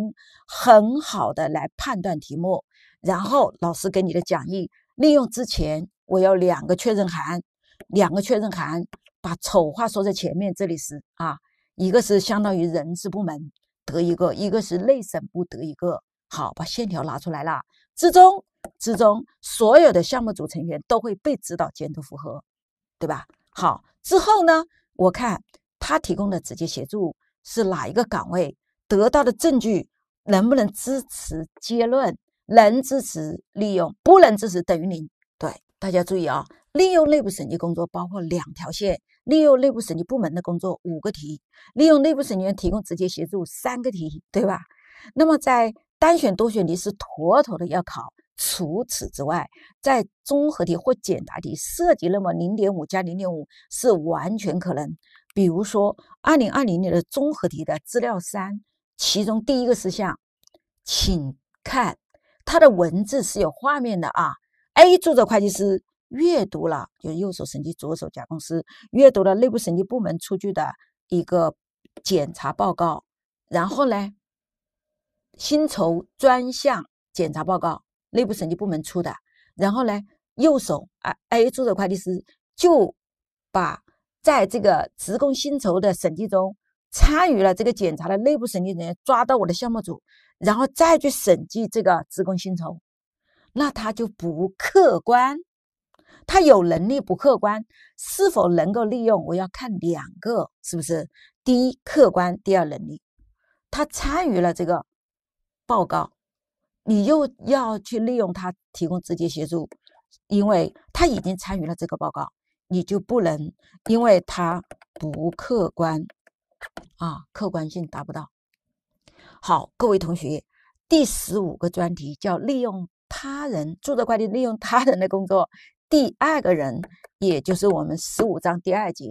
很好的来判断题目。然后老师给你的讲义利用之前，我要两个确认函，两个确认函，把丑话说在前面。这里是啊，一个是相当于人事部门得一个，一个是内审部得一个。好，把线条拿出来了。之中之中，所有的项目组成员都会被指导监督复核，对吧？好。之后呢？我看他提供的直接协助是哪一个岗位得到的证据，能不能支持结论？能支持利用，不能支持等于零。对，大家注意啊，利用内部审计工作包括两条线：利用内部审计部门的工作五个题，利用内部审计员提供直接协助三个题，对吧？那么在单选多选题是妥妥的要考。除此之外，在综合题或简答题涉及那么零点五加零点五是完全可能。比如说，二零二零年的综合题的资料三，其中第一个事项，请看它的文字是有画面的啊。A 注册会计师阅读了，就是右手审计左手甲公司阅读了内部审计部门出具的一个检查报告，然后呢，薪酬专项检查报告。内部审计部门出的，然后呢，右手啊 A 注册会计师就把在这个职工薪酬的审计中参与了这个检查的内部审计人员抓到我的项目组，然后再去审计这个职工薪酬，那他就不客观，他有能力不客观，是否能够利用？我要看两个是不是，第一客观，第二能力，他参与了这个报告。你又要去利用他提供直接协助，因为他已经参与了这个报告，你就不能因为他不客观，啊，客观性达不到。好，各位同学，第十五个专题叫利用他人，注册会计利用他人的工作。第二个人，也就是我们十五章第二节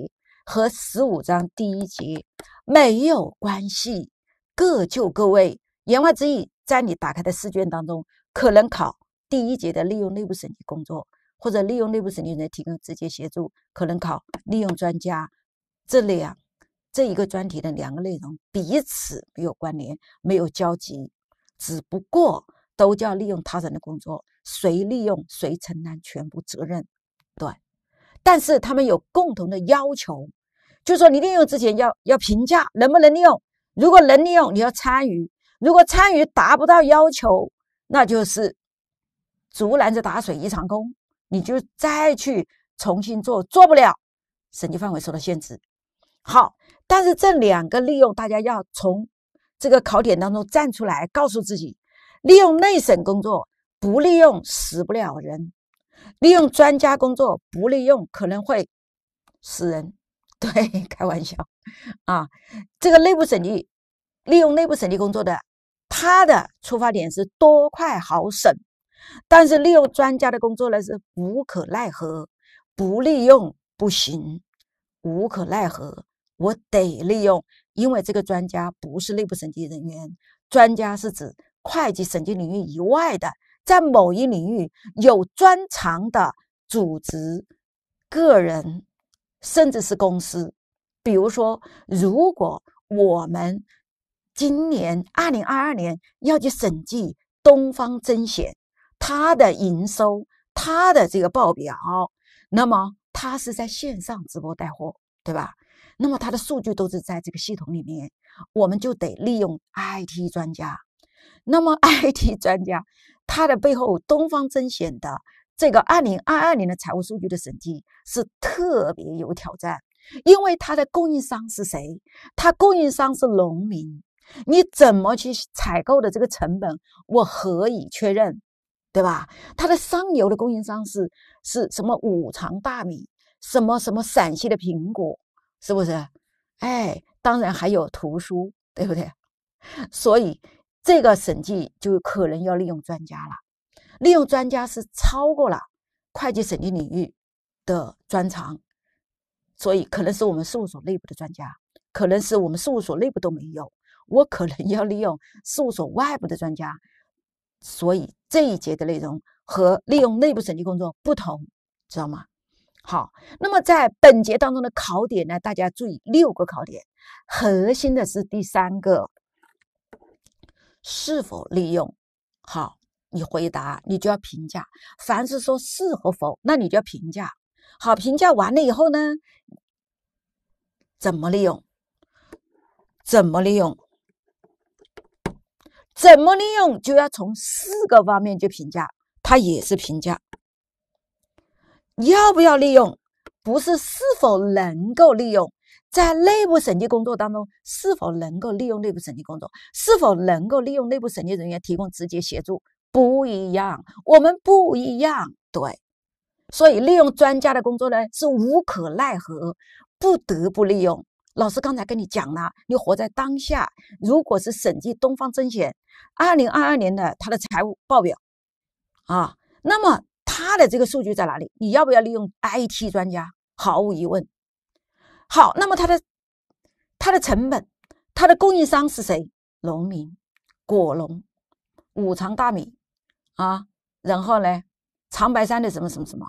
和十五章第一节没有关系，各就各位。言外之意，在你打开的试卷当中，可能考第一节的利用内部审计工作，或者利用内部审计人提供直接协助，可能考利用专家这两这一个专题的两个内容彼此没有关联，没有交集，只不过都叫利用他人的工作，谁利用谁承担全部责任，对。但是他们有共同的要求，就是说你利用之前要要评价能不能利用，如果能利用，你要参与。如果参与达不到要求，那就是竹篮子打水一场空，你就再去重新做，做不了，审计范围受到限制。好，但是这两个利用，大家要从这个考点当中站出来，告诉自己：利用内审工作不利用死不了人，利用专家工作不利用可能会死人。对，开玩笑啊，这个内部审计利用内部审计工作的。他的出发点是多快好省，但是利用专家的工作呢是无可奈何，不利用不行，无可奈何，我得利用，因为这个专家不是内部审计人员，专家是指会计审计领域以外的，在某一领域有专长的组织、个人，甚至是公司。比如说，如果我们。今年二零二二年要去审计东方甄选，它的营收，它的这个报表，那么它是在线上直播带货，对吧？那么它的数据都是在这个系统里面，我们就得利用 IT 专家。那么 IT 专家它的背后，东方甄选的这个二零二二年的财务数据的审计是特别有挑战，因为它的供应商是谁？他供应商是农民。你怎么去采购的这个成本，我何以确认，对吧？它的上游的供应商是是什么五常大米，什么什么陕西的苹果，是不是？哎，当然还有图书，对不对？所以这个审计就可能要利用专家了，利用专家是超过了会计审计领域的专长，所以可能是我们事务所内部的专家，可能是我们事务所内部都没有。我可能要利用事务所外部的专家，所以这一节的内容和利用内部审计工作不同，知道吗？好，那么在本节当中的考点呢，大家注意六个考点，核心的是第三个，是否利用？好，你回答，你就要评价，凡是说“是”和“否”，那你就要评价。好，评价完了以后呢，怎么利用？怎么利用？怎么利用，就要从四个方面去评价，它也是评价。要不要利用，不是是否能够利用，在内部审计工作当中，是否能够利用内部审计工作，是否能够利用内部审计人员提供直接协助，不一样，我们不一样，对。所以，利用专家的工作呢，是无可奈何，不得不利用。老师刚才跟你讲了，你活在当下。如果是审计东方甄选二零二二年的他的财务报表啊，那么他的这个数据在哪里？你要不要利用 IT 专家？毫无疑问。好，那么他的他的成本，他的供应商是谁？农民、果农、五常大米啊，然后呢，长白山的什么什么什么，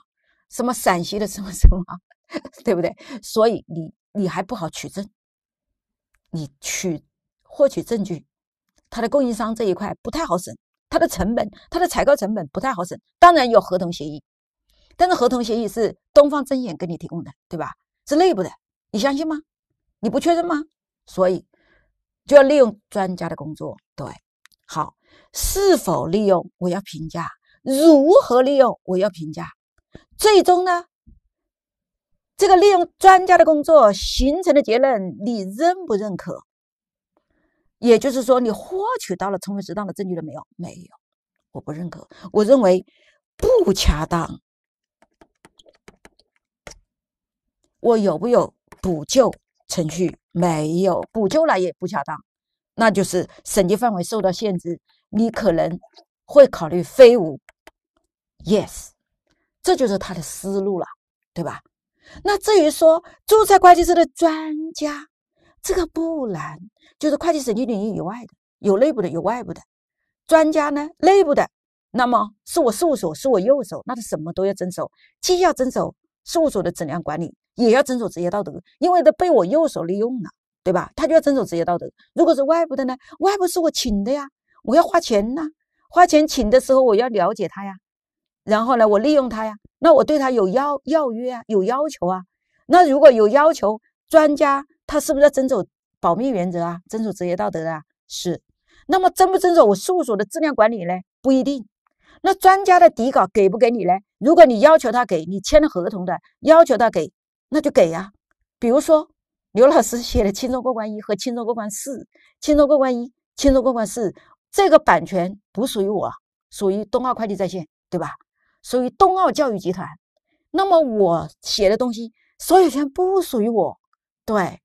什么陕西的什么什么，对不对？所以你。你还不好取证，你取获取证据，他的供应商这一块不太好审，他的成本，他的采购成本不太好审，当然有合同协议，但是合同协议是东方甄选给你提供的，对吧？是内部的，你相信吗？你不确认吗？所以就要利用专家的工作，对，好，是否利用我要评价，如何利用我要评价，最终呢？这个利用专家的工作形成的结论，你认不认可？也就是说，你获取到了充分适当的证据了没有？没有，我不认可。我认为不恰当。我有没有补救程序？没有补救了，也不恰当。那就是审计范围受到限制，你可能会考虑非无。Yes，这就是他的思路了，对吧？那至于说注册会计师的专家，这个不难，就是会计审计领域以外的，有内部的，有外部的专家呢。内部的，那么是我事务所，是我右手，那他什么都要遵守，既要遵守事务所的质量管理，也要遵守职业道德，因为他被我右手利用了，对吧？他就要遵守职业道德。如果是外部的呢？外部是我请的呀，我要花钱呐，花钱请的时候我要了解他呀，然后呢，我利用他呀。那我对他有要要约啊，有要求啊。那如果有要求，专家他是不是要遵守保密原则啊？遵守职业道德啊？是。那么遵不遵守我事务所的质量管理呢？不一定。那专家的底稿给不给你呢？如果你要求他给你签了合同的，要求他给，那就给呀。比如说刘老师写的《轻松过关一》和《轻松过关四》，《轻松过关一》《轻松过关四》这个版权不属于我，属于东奥会计在线，对吧？属于东奥教育集团，那么我写的东西所有权不属于我，对，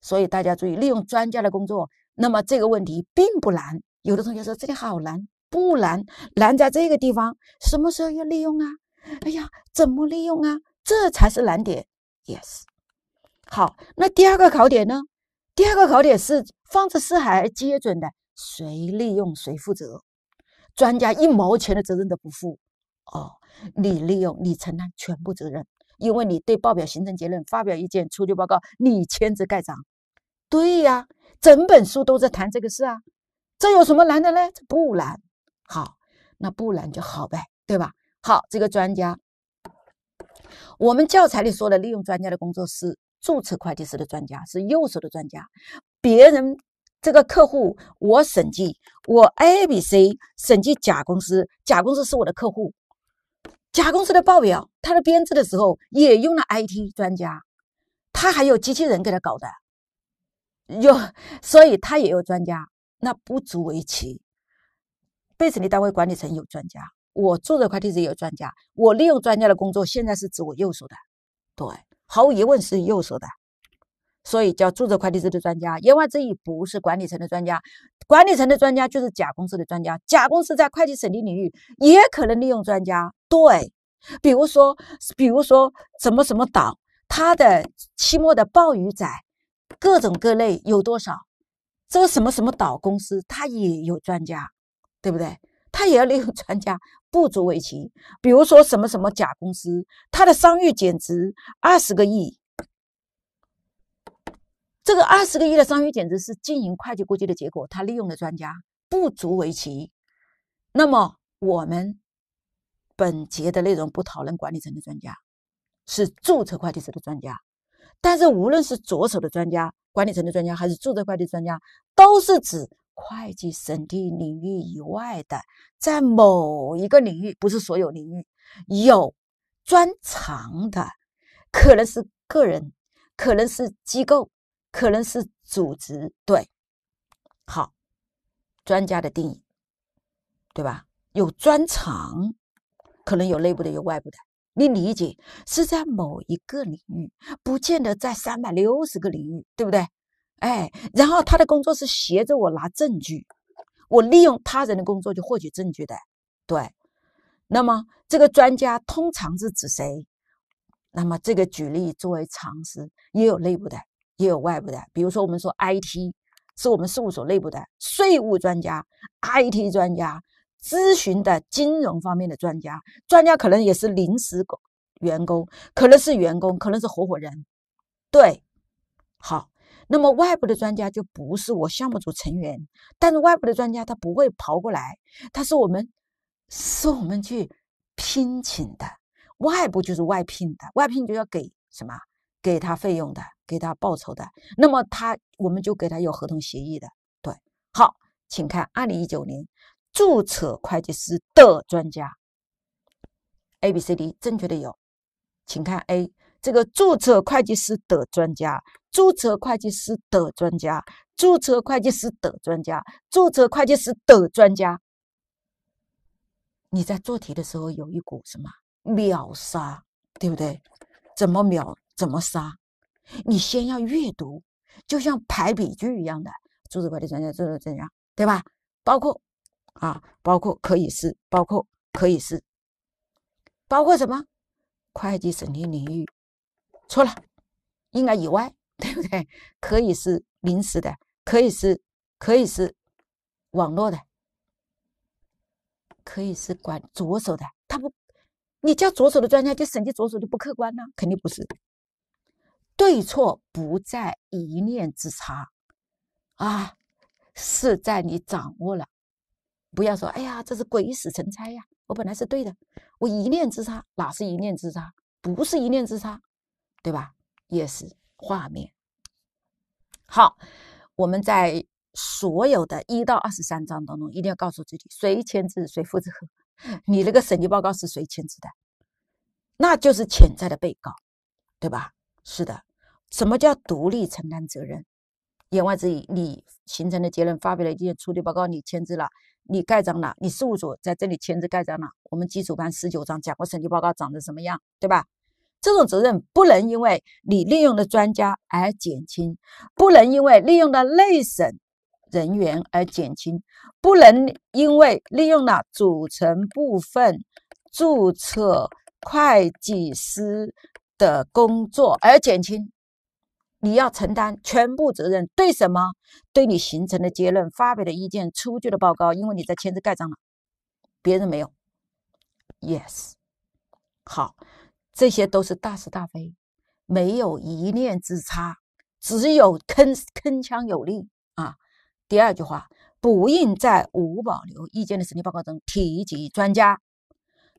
所以大家注意利用专家的工作，那么这个问题并不难。有的同学说这里好难，不难，难在这个地方，什么时候要利用啊？哎呀，怎么利用啊？这才是难点。Yes，好，那第二个考点呢？第二个考点是放之四海而皆准的，谁利用谁负责，专家一毛钱的责任都不负。哦，你利用你承担全部责任，因为你对报表形成结论、发表意见、出具报告，你签字盖章。对呀，整本书都在谈这个事啊。这有什么难的呢？这不难。好，那不难就好呗，对吧？好，这个专家，我们教材里说的利用专家的工作是注册会计师的专家，是右手的专家。别人这个客户，我审计，我 A、B、C 审计甲公司，甲公司是我的客户。甲公司的报表，他的编制的时候也用了 IT 专家，他还有机器人给他搞的，有，所以他也有专家，那不足为奇。被成立单位管理层有专家，我做这块地址有专家，我利用专家的工作，现在是指我右手的，对，毫无疑问是右手的。所以叫注册会计师的专家，言外之意不是管理层的专家，管理层的专家就是甲公司的专家。甲公司在会计审计领域也可能利用专家，对，比如说比如说什么什么岛，它的期末的暴雨仔，各种各类有多少？这个什么什么岛公司，它也有专家，对不对？他也要利用专家，不足为奇。比如说什么什么甲公司，它的商誉减值二十个亿。这个二十个亿的商誉，简直是经营会计估计的结果。他利用的专家不足为奇。那么，我们本节的内容不讨论管理层的专家，是注册会计师的专家。但是，无论是左手的专家、管理层的专家，还是注册会计专家，都是指会计审计领域以外的，在某一个领域，不是所有领域有专长的，可能是个人，可能是机构。可能是组织对好专家的定义，对吧？有专长，可能有内部的，有外部的。你理解是在某一个领域，不见得在三百六十个领域，对不对？哎，然后他的工作是协助我拿证据，我利用他人的工作去获取证据的。对，那么这个专家通常是指谁？那么这个举例作为常识，也有内部的。也有外部的，比如说我们说 IT 是我们事务所内部的税务专家、IT 专家、咨询的金融方面的专家。专家可能也是临时工、员工，可能是员工，可能是合伙人。对，好。那么外部的专家就不是我项目组成员，但是外部的专家他不会跑过来，他是我们，是我们去聘请的。外部就是外聘的，外聘就要给什么？给他费用的。给他报酬的，那么他我们就给他有合同协议的，对。好，请看二零一九年注册会计师的专家 A、B、C、D，正确的有，请看 A，这个注册会计师的专家，注册会计师的专家，注册会计师的专家，注册会计师的专家。你在做题的时候有一股什么秒杀，对不对？怎么秒？怎么杀？你先要阅读，就像排比句一样的，注册会计专家作用怎样，对吧？包括啊，包括可以是，包括可以是，包括什么？会计审计领域错了，应该以外，对不对？可以是临时的，可以是，可以是网络的，可以是管左手的。他不，你叫左手的专家就审计左手的，不客观呐，肯定不是。对错不在一念之差，啊，是在你掌握了。不要说哎呀，这是鬼使神差呀，我本来是对的，我一念之差哪是一念之差？不是一念之差，对吧？也是画面。好，我们在所有的一到二十三章当中，一定要告诉自己，谁签字谁负责。你那个审计报告是谁签字的？那就是潜在的被告，对吧？是的。什么叫独立承担责任？言外之意，你形成的结论、发表的意见、处理报告，你签字了，你盖章了，你事务所在这里签字盖章了。我们基础班十九章讲过审计报告长得什么样，对吧？这种责任不能因为你利用的专家而减轻，不能因为利用的内审人员而减轻，不能因为利用了组成部分注册会计师的工作而减轻。你要承担全部责任，对什么？对你形成的结论、发表的意见、出具的报告，因为你在签字盖章了，别人没有。Yes，好，这些都是大是大非，没有一念之差，只有铿铿锵有力啊。第二句话，不应在无保留意见的审计报告中提及专家，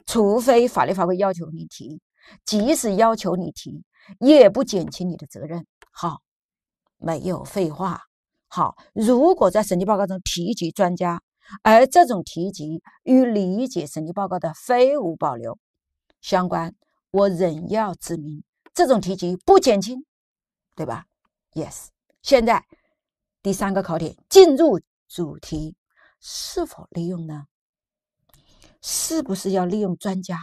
除非法律法规要求你提，即使要求你提，也不减轻你的责任。好，没有废话。好，如果在审计报告中提及专家，而这种提及与理解审计报告的非无保留相关，我仍要指明这种提及不减轻，对吧？Yes。现在第三个考点进入主题：是否利用呢？是不是要利用专家？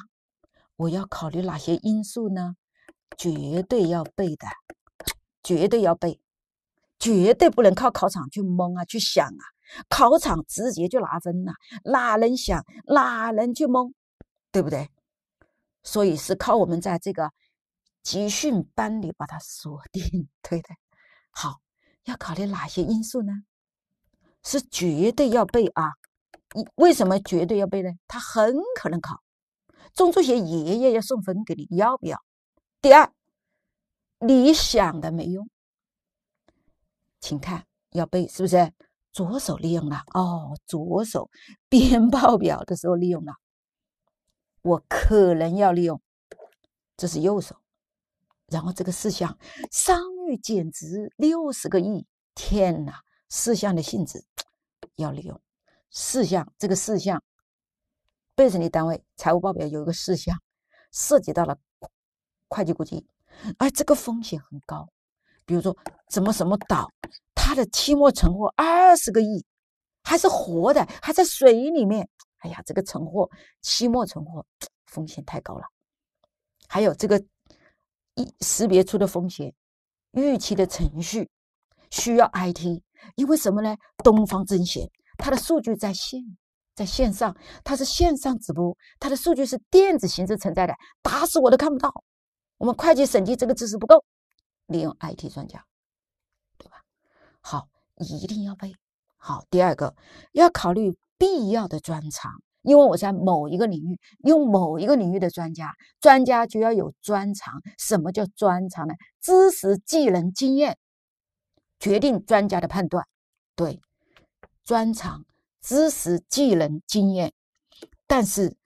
我要考虑哪些因素呢？绝对要背的。绝对要背，绝对不能靠考场去蒙啊，去想啊，考场直接就拿分了，哪能想，哪能去蒙，对不对？所以是靠我们在这个集训班里把它锁定，对的。好，要考虑哪些因素呢？是绝对要背啊！一为什么绝对要背呢？他很可能考，中注协爷爷要送分给你，要不要？第二。你想的没用，请看要背是不是？左手利用了哦，左手编报表的时候利用了。我可能要利用，这是右手。然后这个事项商誉减值六十个亿，天哪！事项的性质要利用事项，这个事项被审计单位财务报表有一个事项，涉及到了会计估计。而这个风险很高，比如说什么什么岛，它的期末存货二十个亿，还是活的，还在水里面。哎呀，这个存货期末存货风险太高了。还有这个一识别出的风险，预期的程序需要 IT，因为什么呢？东方甄选它的数据在线，在线上，它是线上直播，它的数据是电子形式存在的，打死我都看不到。我们会计审计这个知识不够，利用 IT 专家，对吧？好，一定要背。好，第二个要考虑必要的专长，因为我在某一个领域用某一个领域的专家，专家就要有专长。什么叫专长呢？知识、技能、经验决定专家的判断。对，专长、知识、技能、经验，但是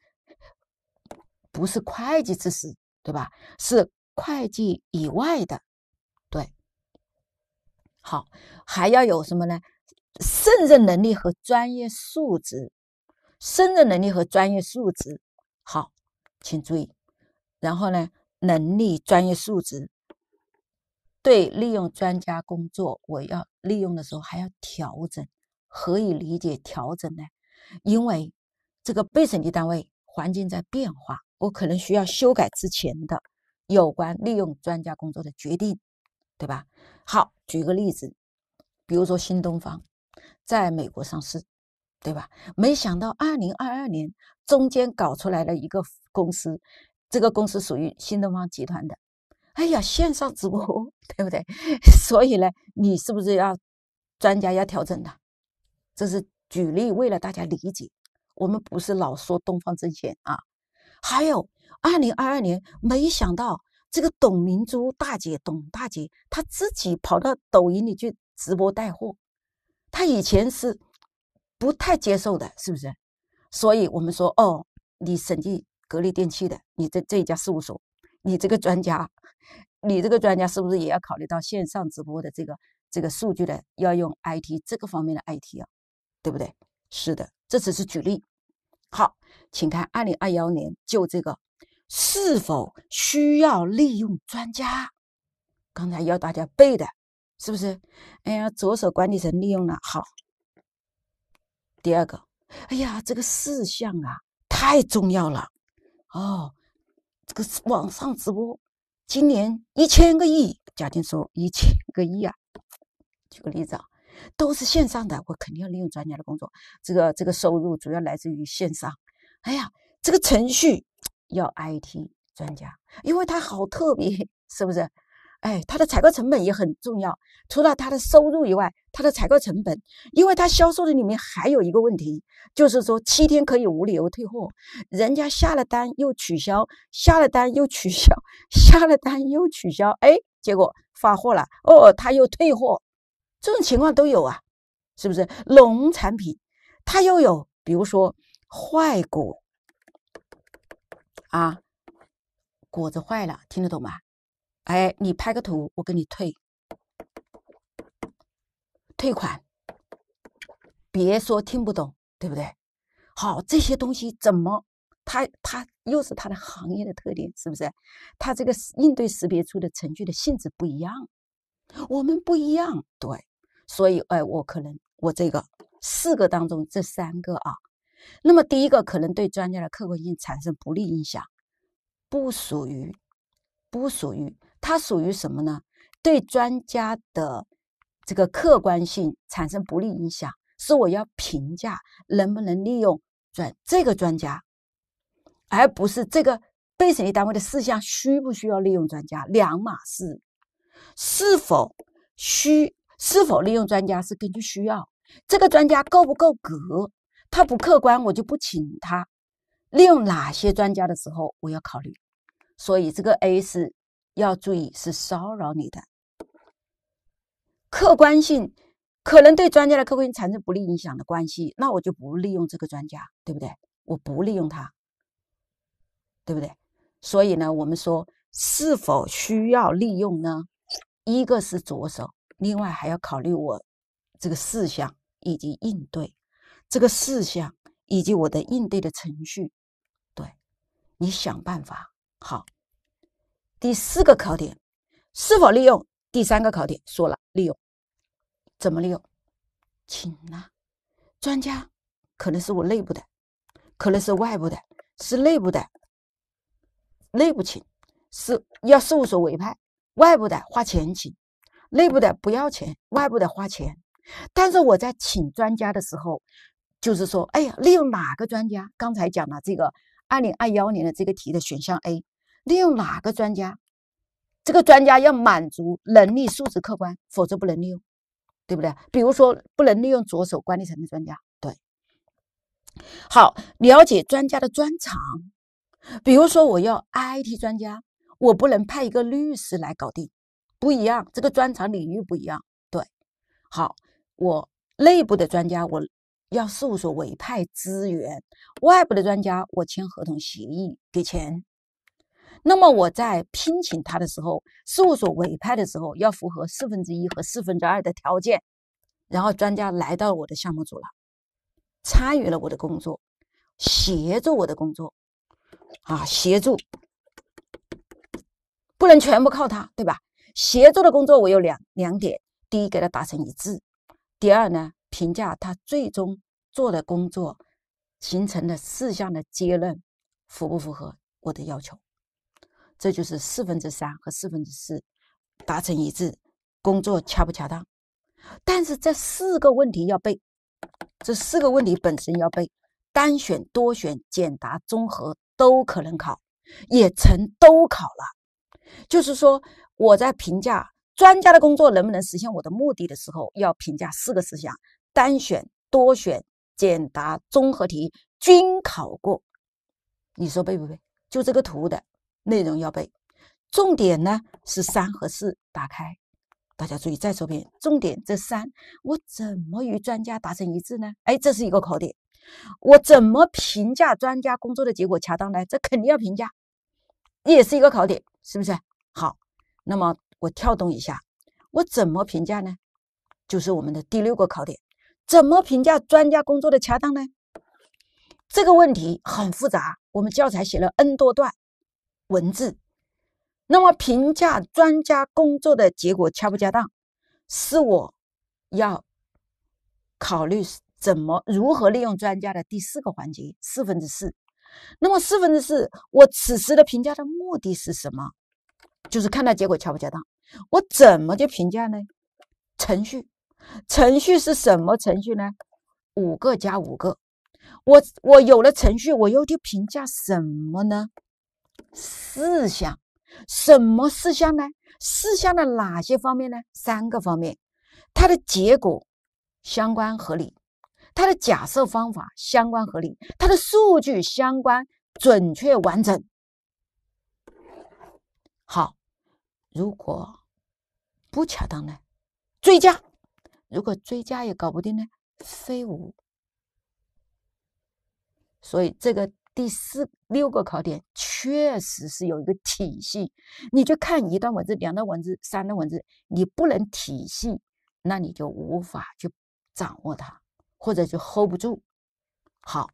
不是会计知识？对吧？是会计以外的，对。好，还要有什么呢？胜任能力和专业素质，胜任能力和专业素质。好，请注意。然后呢，能力、专业素质。对，利用专家工作，我要利用的时候还要调整。何以理解调整呢？因为这个被审计单位环境在变化。我可能需要修改之前的有关利用专家工作的决定，对吧？好，举个例子，比如说新东方在美国上市，对吧？没想到二零二二年中间搞出来了一个公司，这个公司属于新东方集团的，哎呀，线上直播，对不对？所以呢，你是不是要专家要调整的？这是举例，为了大家理解，我们不是老说东方证券啊。还有二零二二年，没想到这个董明珠大姐、董大姐，她自己跑到抖音里去直播带货，她以前是不太接受的，是不是？所以，我们说，哦，你审计格力电器的，你这这家事务所，你这个专家，你这个专家是不是也要考虑到线上直播的这个这个数据的，要用 IT 这个方面的 IT 啊，对不对？是的，这只是举例。好，请看二零二幺年，就这个是否需要利用专家？刚才要大家背的，是不是？哎呀，左手管理层利用了。好，第二个，哎呀，这个事项啊太重要了。哦，这个网上直播，今年一千个亿，假定说一千个亿啊。举个例子啊。都是线上的，我肯定要利用专家的工作。这个这个收入主要来自于线上。哎呀，这个程序要 IT 专家，因为它好特别，是不是？哎，它的采购成本也很重要。除了它的收入以外，它的采购成本，因为它销售的里面还有一个问题，就是说七天可以无理由退货。人家下了单又取消，下了单又取消，下了单又取消，哎，结果发货了，哦，他又退货。这种情况都有啊，是不是？农产品它又有，比如说坏果啊，果子坏了，听得懂吗？哎，你拍个图，我给你退退款，别说听不懂，对不对？好，这些东西怎么，它它又是它的行业的特点，是不是？它这个应对识别出的程序的性质不一样，我们不一样，对。所以，哎，我可能我这个四个当中，这三个啊，那么第一个可能对专家的客观性产生不利影响，不属于，不属于，它属于什么呢？对专家的这个客观性产生不利影响，是我要评价能不能利用专这个专家，而不是这个被审计单位的事项需不需要利用专家两码事，是否需？是否利用专家是根据需要，这个专家够不够格？他不客观，我就不请他。利用哪些专家的时候，我要考虑。所以这个 A 是要注意，是骚扰你的客观性，可能对专家的客观性产生不利影响的关系，那我就不利用这个专家，对不对？我不利用他，对不对？所以呢，我们说是否需要利用呢？一个是着手。另外还要考虑我这个事项以及应对这个事项以及我的应对的程序，对，你想办法。好，第四个考点是否利用？第三个考点说了利用，怎么利用？请啊，专家可能是我内部的，可能是外部的，是内部的内部请是要事务所委派，外部的花钱请。内部的不要钱，外部的花钱。但是我在请专家的时候，就是说，哎呀，利用哪个专家？刚才讲了这个二零二幺年的这个题的选项 A，利用哪个专家？这个专家要满足能力、素质、客观，否则不能利用，对不对？比如说，不能利用左手管理层的专家。对，好，了解专家的专长。比如说，我要 IT 专家，我不能派一个律师来搞定。不一样，这个专长领域不一样。对，好，我内部的专家，我要事务所委派资源；外部的专家，我签合同协议给钱。那么我在聘请他的时候，事务所委派的时候要符合四分之一和四分之二的条件。然后专家来到我的项目组了，参与了我的工作，协助我的工作，啊，协助，不能全部靠他，对吧？协作的工作，我有两两点：第一，给他达成一致；第二呢，评价他最终做的工作形成的四项的结论符不符合我的要求。这就是四分之三和四分之四达成一致，工作恰不恰当？但是这四个问题要背，这四个问题本身要背，单选、多选、简答、综合都可能考，也曾都考了，就是说。我在评价专家的工作能不能实现我的目的的时候，要评价四个事项：单选、多选、简答、综合题均考过。你说背不背？就这个图的内容要背，重点呢是三和四。打开，大家注意再说一遍，重点这三，我怎么与专家达成一致呢？哎，这是一个考点。我怎么评价专家工作的结果恰当呢？这肯定要评价，也是一个考点，是不是？好。那么我跳动一下，我怎么评价呢？就是我们的第六个考点，怎么评价专家工作的恰当呢？这个问题很复杂，我们教材写了 n 多段文字。那么评价专家工作的结果恰不恰当，是我要考虑怎么如何利用专家的第四个环节四分之四。那么四分之四，我此时的评价的目的是什么？就是看它结果恰不恰当，我怎么去评价呢？程序，程序是什么程序呢？五个加五个，我我有了程序，我又去评价什么呢？四项，什么四项呢？四项的哪些方面呢？三个方面，它的结果相关合理，它的假设方法相关合理，它的数据相关准确完整，好。如果不恰当呢？追加。如果追加也搞不定呢？非武。所以这个第四六个考点确实是有一个体系。你就看一段文字、两段文字、三段文字，你不能体系，那你就无法去掌握它，或者就 hold 不住。好，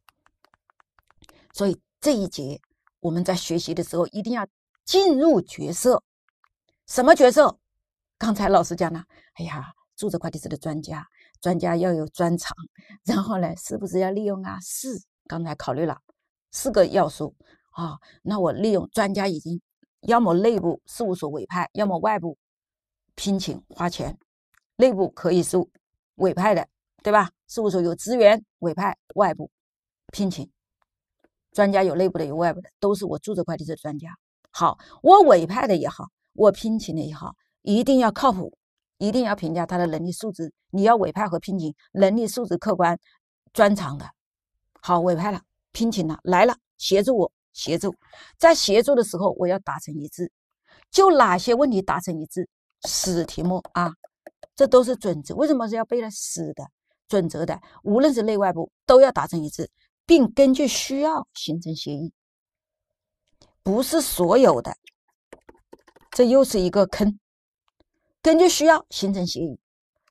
所以这一节我们在学习的时候一定要进入角色。什么角色？刚才老师讲了，哎呀，注册会计师的专家，专家要有专长，然后呢，是不是要利用啊？是，刚才考虑了四个要素啊。那我利用专家已经，要么内部事务所委派，要么外部聘请花钱。内部可以是委派的，对吧？事务所有资源委派，外部聘请专家有内部的有外部的，都是我注册会计师的专家。好，我委派的也好。我聘请的也好，一定要靠谱，一定要评价他的能力素质。你要委派和聘请能力素质客观、专长的。好，委派了，聘请了，来了，协助我，协助。在协助的时候，我要达成一致，就哪些问题达成一致，死题目啊，这都是准则。为什么是要背的死的准则的？无论是内外部，都要达成一致，并根据需要形成协议。不是所有的。这又是一个坑。根据需要形成协议，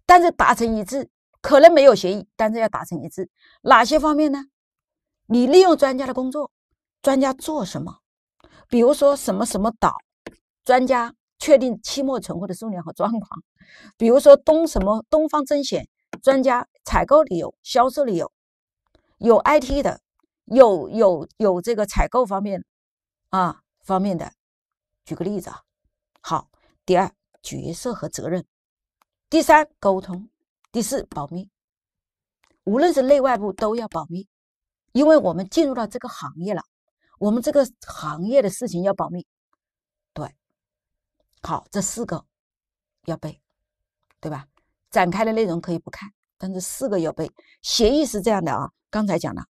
但是达成一致可能没有协议，但是要达成一致。哪些方面呢？你利用专家的工作，专家做什么？比如说什么什么岛，专家确定期末存货的数量和状况。比如说东什么东方甄选，专家采购理由、销售理由，有 IT 的，有有有这个采购方面啊方面的。举个例子啊。好，第二角色和责任，第三沟通，第四保密。无论是内外部都要保密，因为我们进入到这个行业了，我们这个行业的事情要保密。对，好，这四个要背，对吧？展开的内容可以不看，但是四个要背。协议是这样的啊，刚才讲了，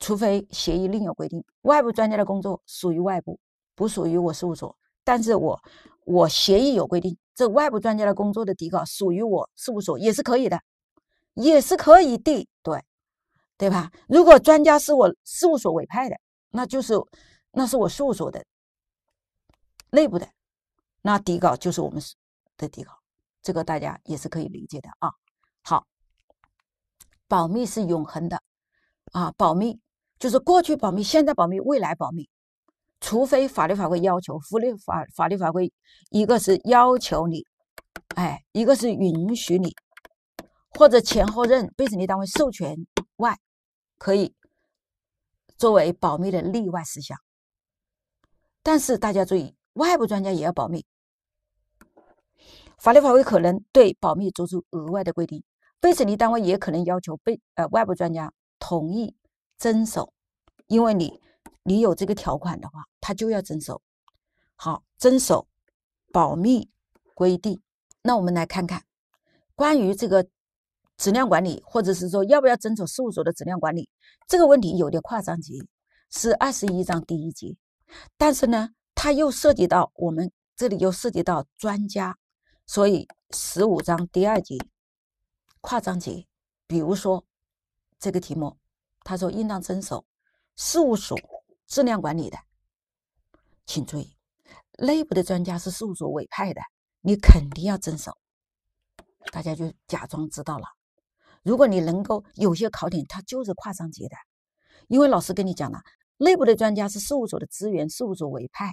除非协议另有规定，外部专家的工作属于外部，不属于我事务所。但是我我协议有规定，这外部专家的工作的底稿属于我事务所也是可以的，也是可以的，对对吧？如果专家是我事务所委派的，那就是那是我事务所的内部的，那底稿就是我们的底稿，这个大家也是可以理解的啊。好，保密是永恒的啊，保密就是过去保密，现在保密，未来保密。除非法律法规要求，法律法法律法规一个是要求你，哎，一个是允许你，或者前后任被审计单位授权外，可以作为保密的例外事项。但是大家注意，外部专家也要保密。法律法规可能对保密做出额外的规定，被审计单位也可能要求被呃外部专家同意遵守，因为你。你有这个条款的话，他就要遵守。好，遵守保密规定。那我们来看看关于这个质量管理，或者是说要不要遵守事务所的质量管理这个问题，有点跨章节，是二十一章第一节。但是呢，它又涉及到我们这里又涉及到专家，所以十五章第二节跨章节。比如说这个题目，他说应当遵守事务所。质量管理的，请注意，内部的专家是事务所委派的，你肯定要遵守。大家就假装知道了。如果你能够有些考点，它就是跨章节的，因为老师跟你讲了，内部的专家是事务所的资源，事务所委派。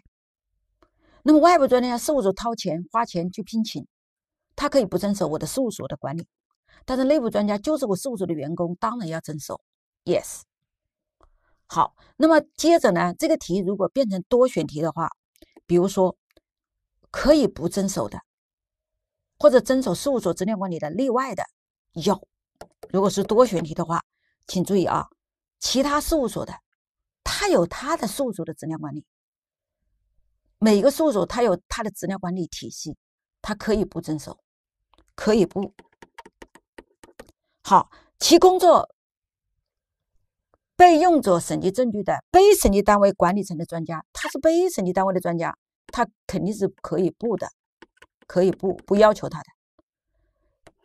那么外部专家，事务所掏钱花钱去聘请，他可以不遵守我的事务所的管理，但是内部专家就是我事务所的员工，当然要遵守。Yes。好，那么接着呢？这个题如果变成多选题的话，比如说可以不遵守的，或者遵守事务所质量管理的例外的，有。如果是多选题的话，请注意啊，其他事务所的，他有他的事务所的质量管理，每个事务所他有他的质量管理体系，他可以不遵守，可以不。好，其工作。被用作审计证据的被审计单位管理层的专家，他是被审计单位的专家，他肯定是可以不的，可以不不要求他的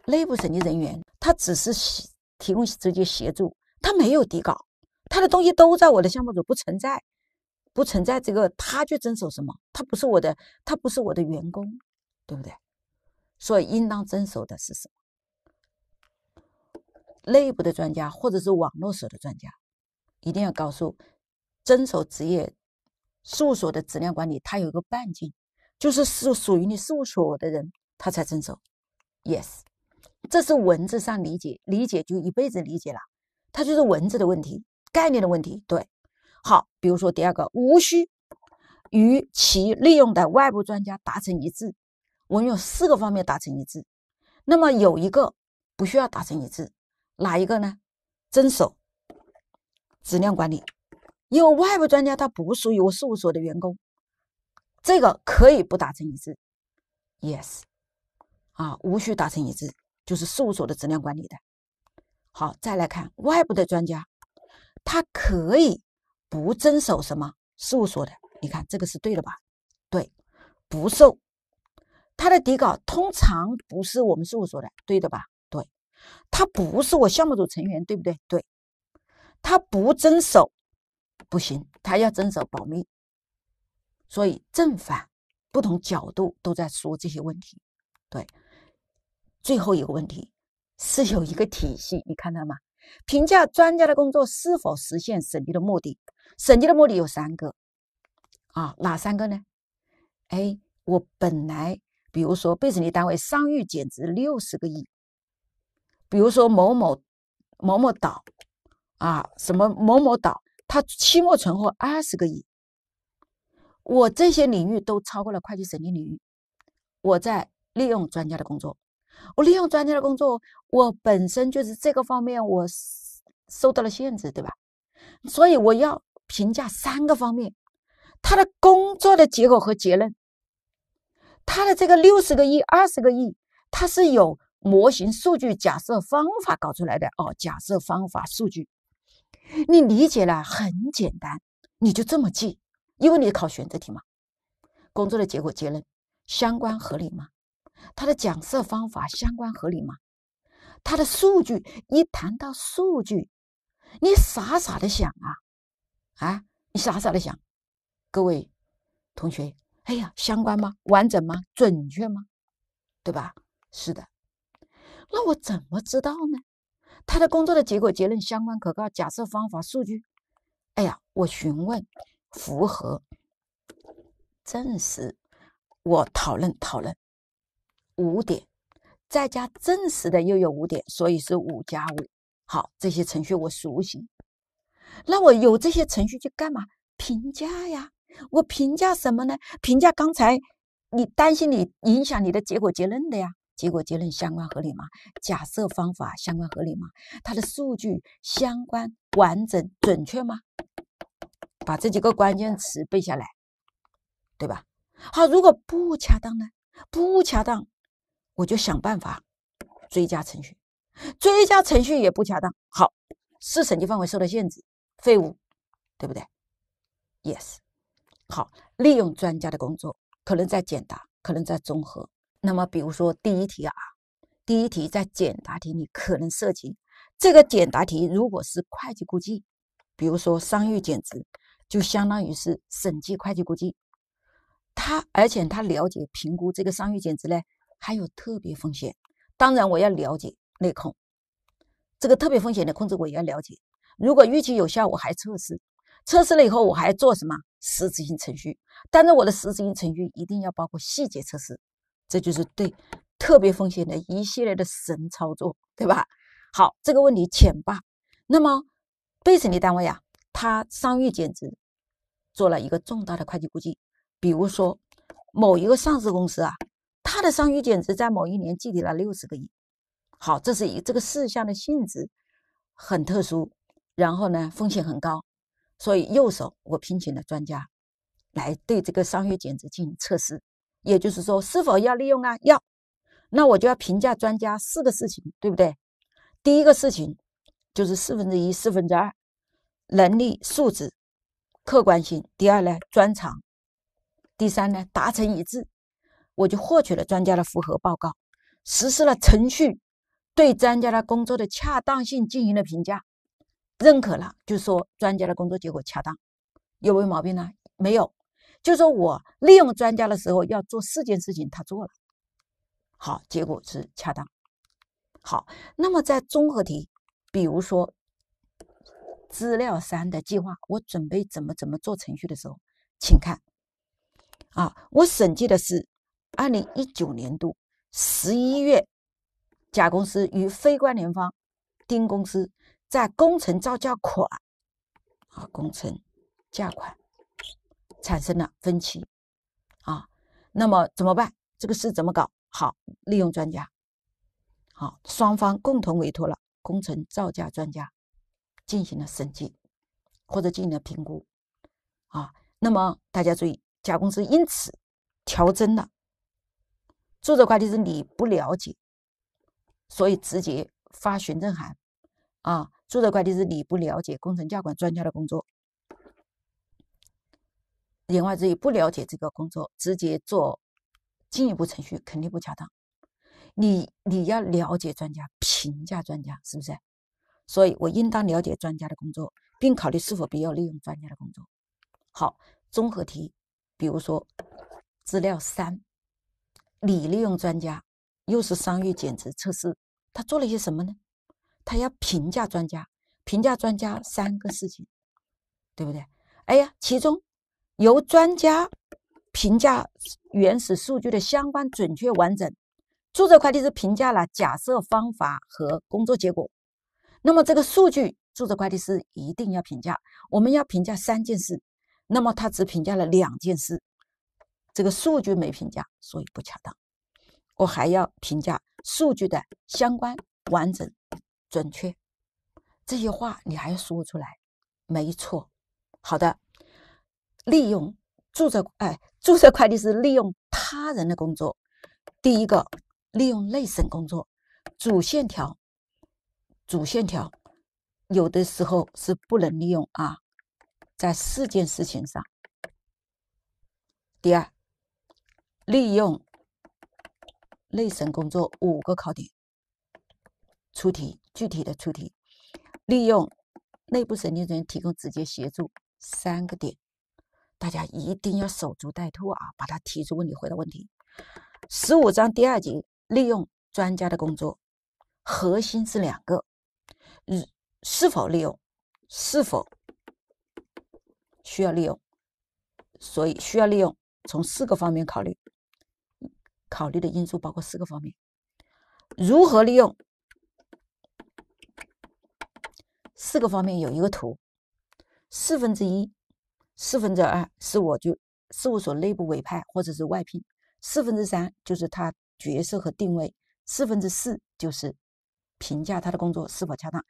内部审计人员，他只是提供直接协助，他没有底稿，他的东西都在我的项目组，不存在，不存在这个他去遵守什么？他不是我的，他不是我的员工，对不对？所以应当遵守的是什么？内部的专家或者是网络所的专家。一定要告诉，遵守职业事务所的质量管理，它有一个半径，就是是属于你事务所的人，他才遵守。Yes，这是文字上理解，理解就一辈子理解了，它就是文字的问题，概念的问题。对，好，比如说第二个，无需与其利用的外部专家达成一致，我们有四个方面达成一致，那么有一个不需要达成一致，哪一个呢？遵守。质量管理，因为外部专家他不属于我事务所的员工，这个可以不达成一致。Yes，啊，无需达成一致，就是事务所的质量管理的。好，再来看外部的专家，他可以不遵守什么事务所的？你看这个是对的吧？对，不受他的底稿通常不是我们事务所的，对的吧？对，他不是我项目组成员，对不对？对。他不遵守不行，他要遵守保密。所以正反不同角度都在说这些问题。对，最后一个问题是有一个体系，你看到吗？评价专家的工作是否实现审计的目的？审计的目的有三个啊，哪三个呢哎，我本来比如说被审计单位商誉减值六十个亿，比如说某某某某岛。啊，什么某某岛，它期末存货二十个亿，我这些领域都超过了会计审计领域，我在利用专家的工作，我利用专家的工作，我本身就是这个方面我受到了限制，对吧？所以我要评价三个方面，他的工作的结果和结论，他的这个六十个亿、二十个亿，它是有模型、数据、假设方法搞出来的哦，假设方法、数据。你理解了很简单，你就这么记，因为你考选择题嘛。工作的结果结论相关合理吗？他的讲授方法相关合理吗？他的数据一谈到数据，你傻傻的想啊啊，你傻傻的想，各位同学，哎呀，相关吗？完整吗？准确吗？对吧？是的，那我怎么知道呢？他的工作的结果、结论相关、可靠、假设、方法、数据，哎呀，我询问、符合、证实，我讨论、讨论，五点，再加证实的又有五点，所以是五加五。好，这些程序我熟悉。那我有这些程序去干嘛？评价呀！我评价什么呢？评价刚才你担心你影响你的结果结论的呀。结果结论相关合理吗？假设方法相关合理吗？它的数据相关完整准确吗？把这几个关键词背下来，对吧？好，如果不恰当呢？不恰当，我就想办法追加程序。追加程序也不恰当，好，是审计范围受到限制，废物，对不对？Yes。好，利用专家的工作，可能在简答，可能在综合。那么，比如说第一题啊，第一题在简答题里可能涉及这个简答题，如果是会计估计，比如说商誉减值，就相当于是审计会计估计。他而且他了解评估这个商誉减值嘞，还有特别风险。当然，我要了解内控，这个特别风险的控制我也要了解。如果预期有效，我还测试，测试了以后我还做什么实质性程序？但是我的实质性程序一定要包括细节测试。这就是对特别风险的一系列的神操作，对吧？好，这个问题浅吧。那么被审计单位啊，它商誉减值做了一个重大的会计估计，比如说某一个上市公司啊，它的商誉减值在某一年计提了六十个亿。好，这是以这个事项的性质很特殊，然后呢风险很高，所以右手我聘请了专家来对这个商誉减值进行测试。也就是说，是否要利用啊？要，那我就要评价专家四个事情，对不对？第一个事情就是四分之一、四分之二，能力、素质、客观性。第二呢，专长。第三呢，达成一致，我就获取了专家的复核报告，实施了程序，对专家的工作的恰当性进行了评价，认可了，就说专家的工作结果恰当，有没有毛病呢？没有。就说我利用专家的时候要做四件事情，他做了，好，结果是恰当。好，那么在综合题，比如说资料三的计划，我准备怎么怎么做程序的时候，请看，啊，我审计的是二零一九年度十一月，甲公司与非关联方丁公司在工程造价款，啊，工程价款。产生了分歧，啊，那么怎么办？这个事怎么搞好？利用专家，好，双方共同委托了工程造价专家进行了审计或者进行了评估，啊，那么大家注意，甲公司因此调增了。注册会计师你不了解，所以直接发询证函，啊，注册会计师你不了解工程价款专家的工作。言外之意，不了解这个工作，直接做进一步程序肯定不恰当。你你要了解专家，评价专家是不是？所以我应当了解专家的工作，并考虑是否必要利用专家的工作。好，综合题，比如说资料三，你利用专家又是商业减值测试，他做了些什么呢？他要评价专家，评价专家三个事情，对不对？哎呀，其中。由专家评价原始数据的相关、准确、完整。注册会计师评价了假设、方法和工作结果。那么这个数据，注册会计师一定要评价。我们要评价三件事，那么他只评价了两件事，这个数据没评价，所以不恰当。我还要评价数据的相关、完整、准确。这些话你还要说出来，没错。好的。利用注册哎，注册快递是利用他人的工作。第一个，利用内审工作主线条，主线条有的时候是不能利用啊，在四件事情上。第二，利用内审工作五个考点出题，具体的出题，利用内部审计人员提供直接协助三个点。大家一定要守株待兔啊！把它提出问题，回答问题。十五章第二节，利用专家的工作，核心是两个：是否利用，是否需要利用。所以需要利用，从四个方面考虑。考虑的因素包括四个方面：如何利用。四个方面有一个图，四分之一。四分之二是我就事务所内部委派或者是外聘，四分之三就是他角色和定位，四分之四就是评价他的工作是否恰当，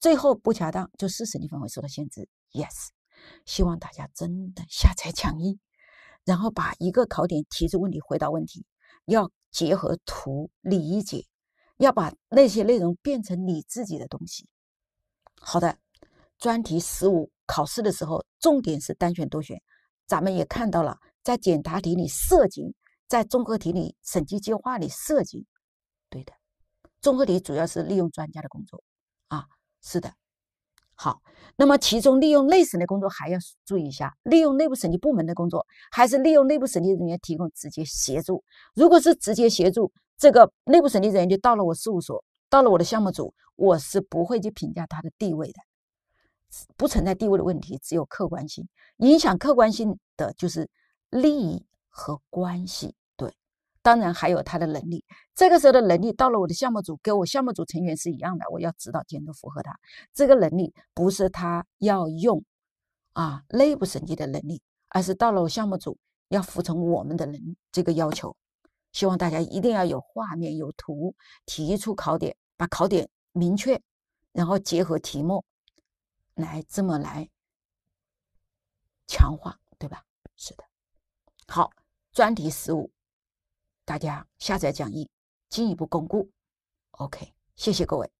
最后不恰当就是审计范围受到限制。Yes，希望大家真的下载强硬，然后把一个考点提出问题，回答问题要结合图理解，要把那些内容变成你自己的东西。好的。专题十五考试的时候，重点是单选多选。咱们也看到了，在简答题里涉及，在综合题里审计计划里涉及。对的，综合题主要是利用专家的工作啊，是的。好，那么其中利用内审的工作还要注意一下，利用内部审计部门的工作，还是利用内部审计人员提供直接协助。如果是直接协助，这个内部审计人员就到了我事务所，到了我的项目组，我是不会去评价他的地位的。不存在地位的问题，只有客观性。影响客观性的就是利益和关系，对，当然还有他的能力。这个时候的能力，到了我的项目组，跟我项目组成员是一样的，我要指导监督符合他这个能力，不是他要用啊内部审计的能力，而是到了我项目组要服从我们的能这个要求。希望大家一定要有画面、有图，提出考点，把考点明确，然后结合题目。来，这么来强化，对吧？是的，好，专题十五，大家下载讲义，进一步巩固。OK，谢谢各位。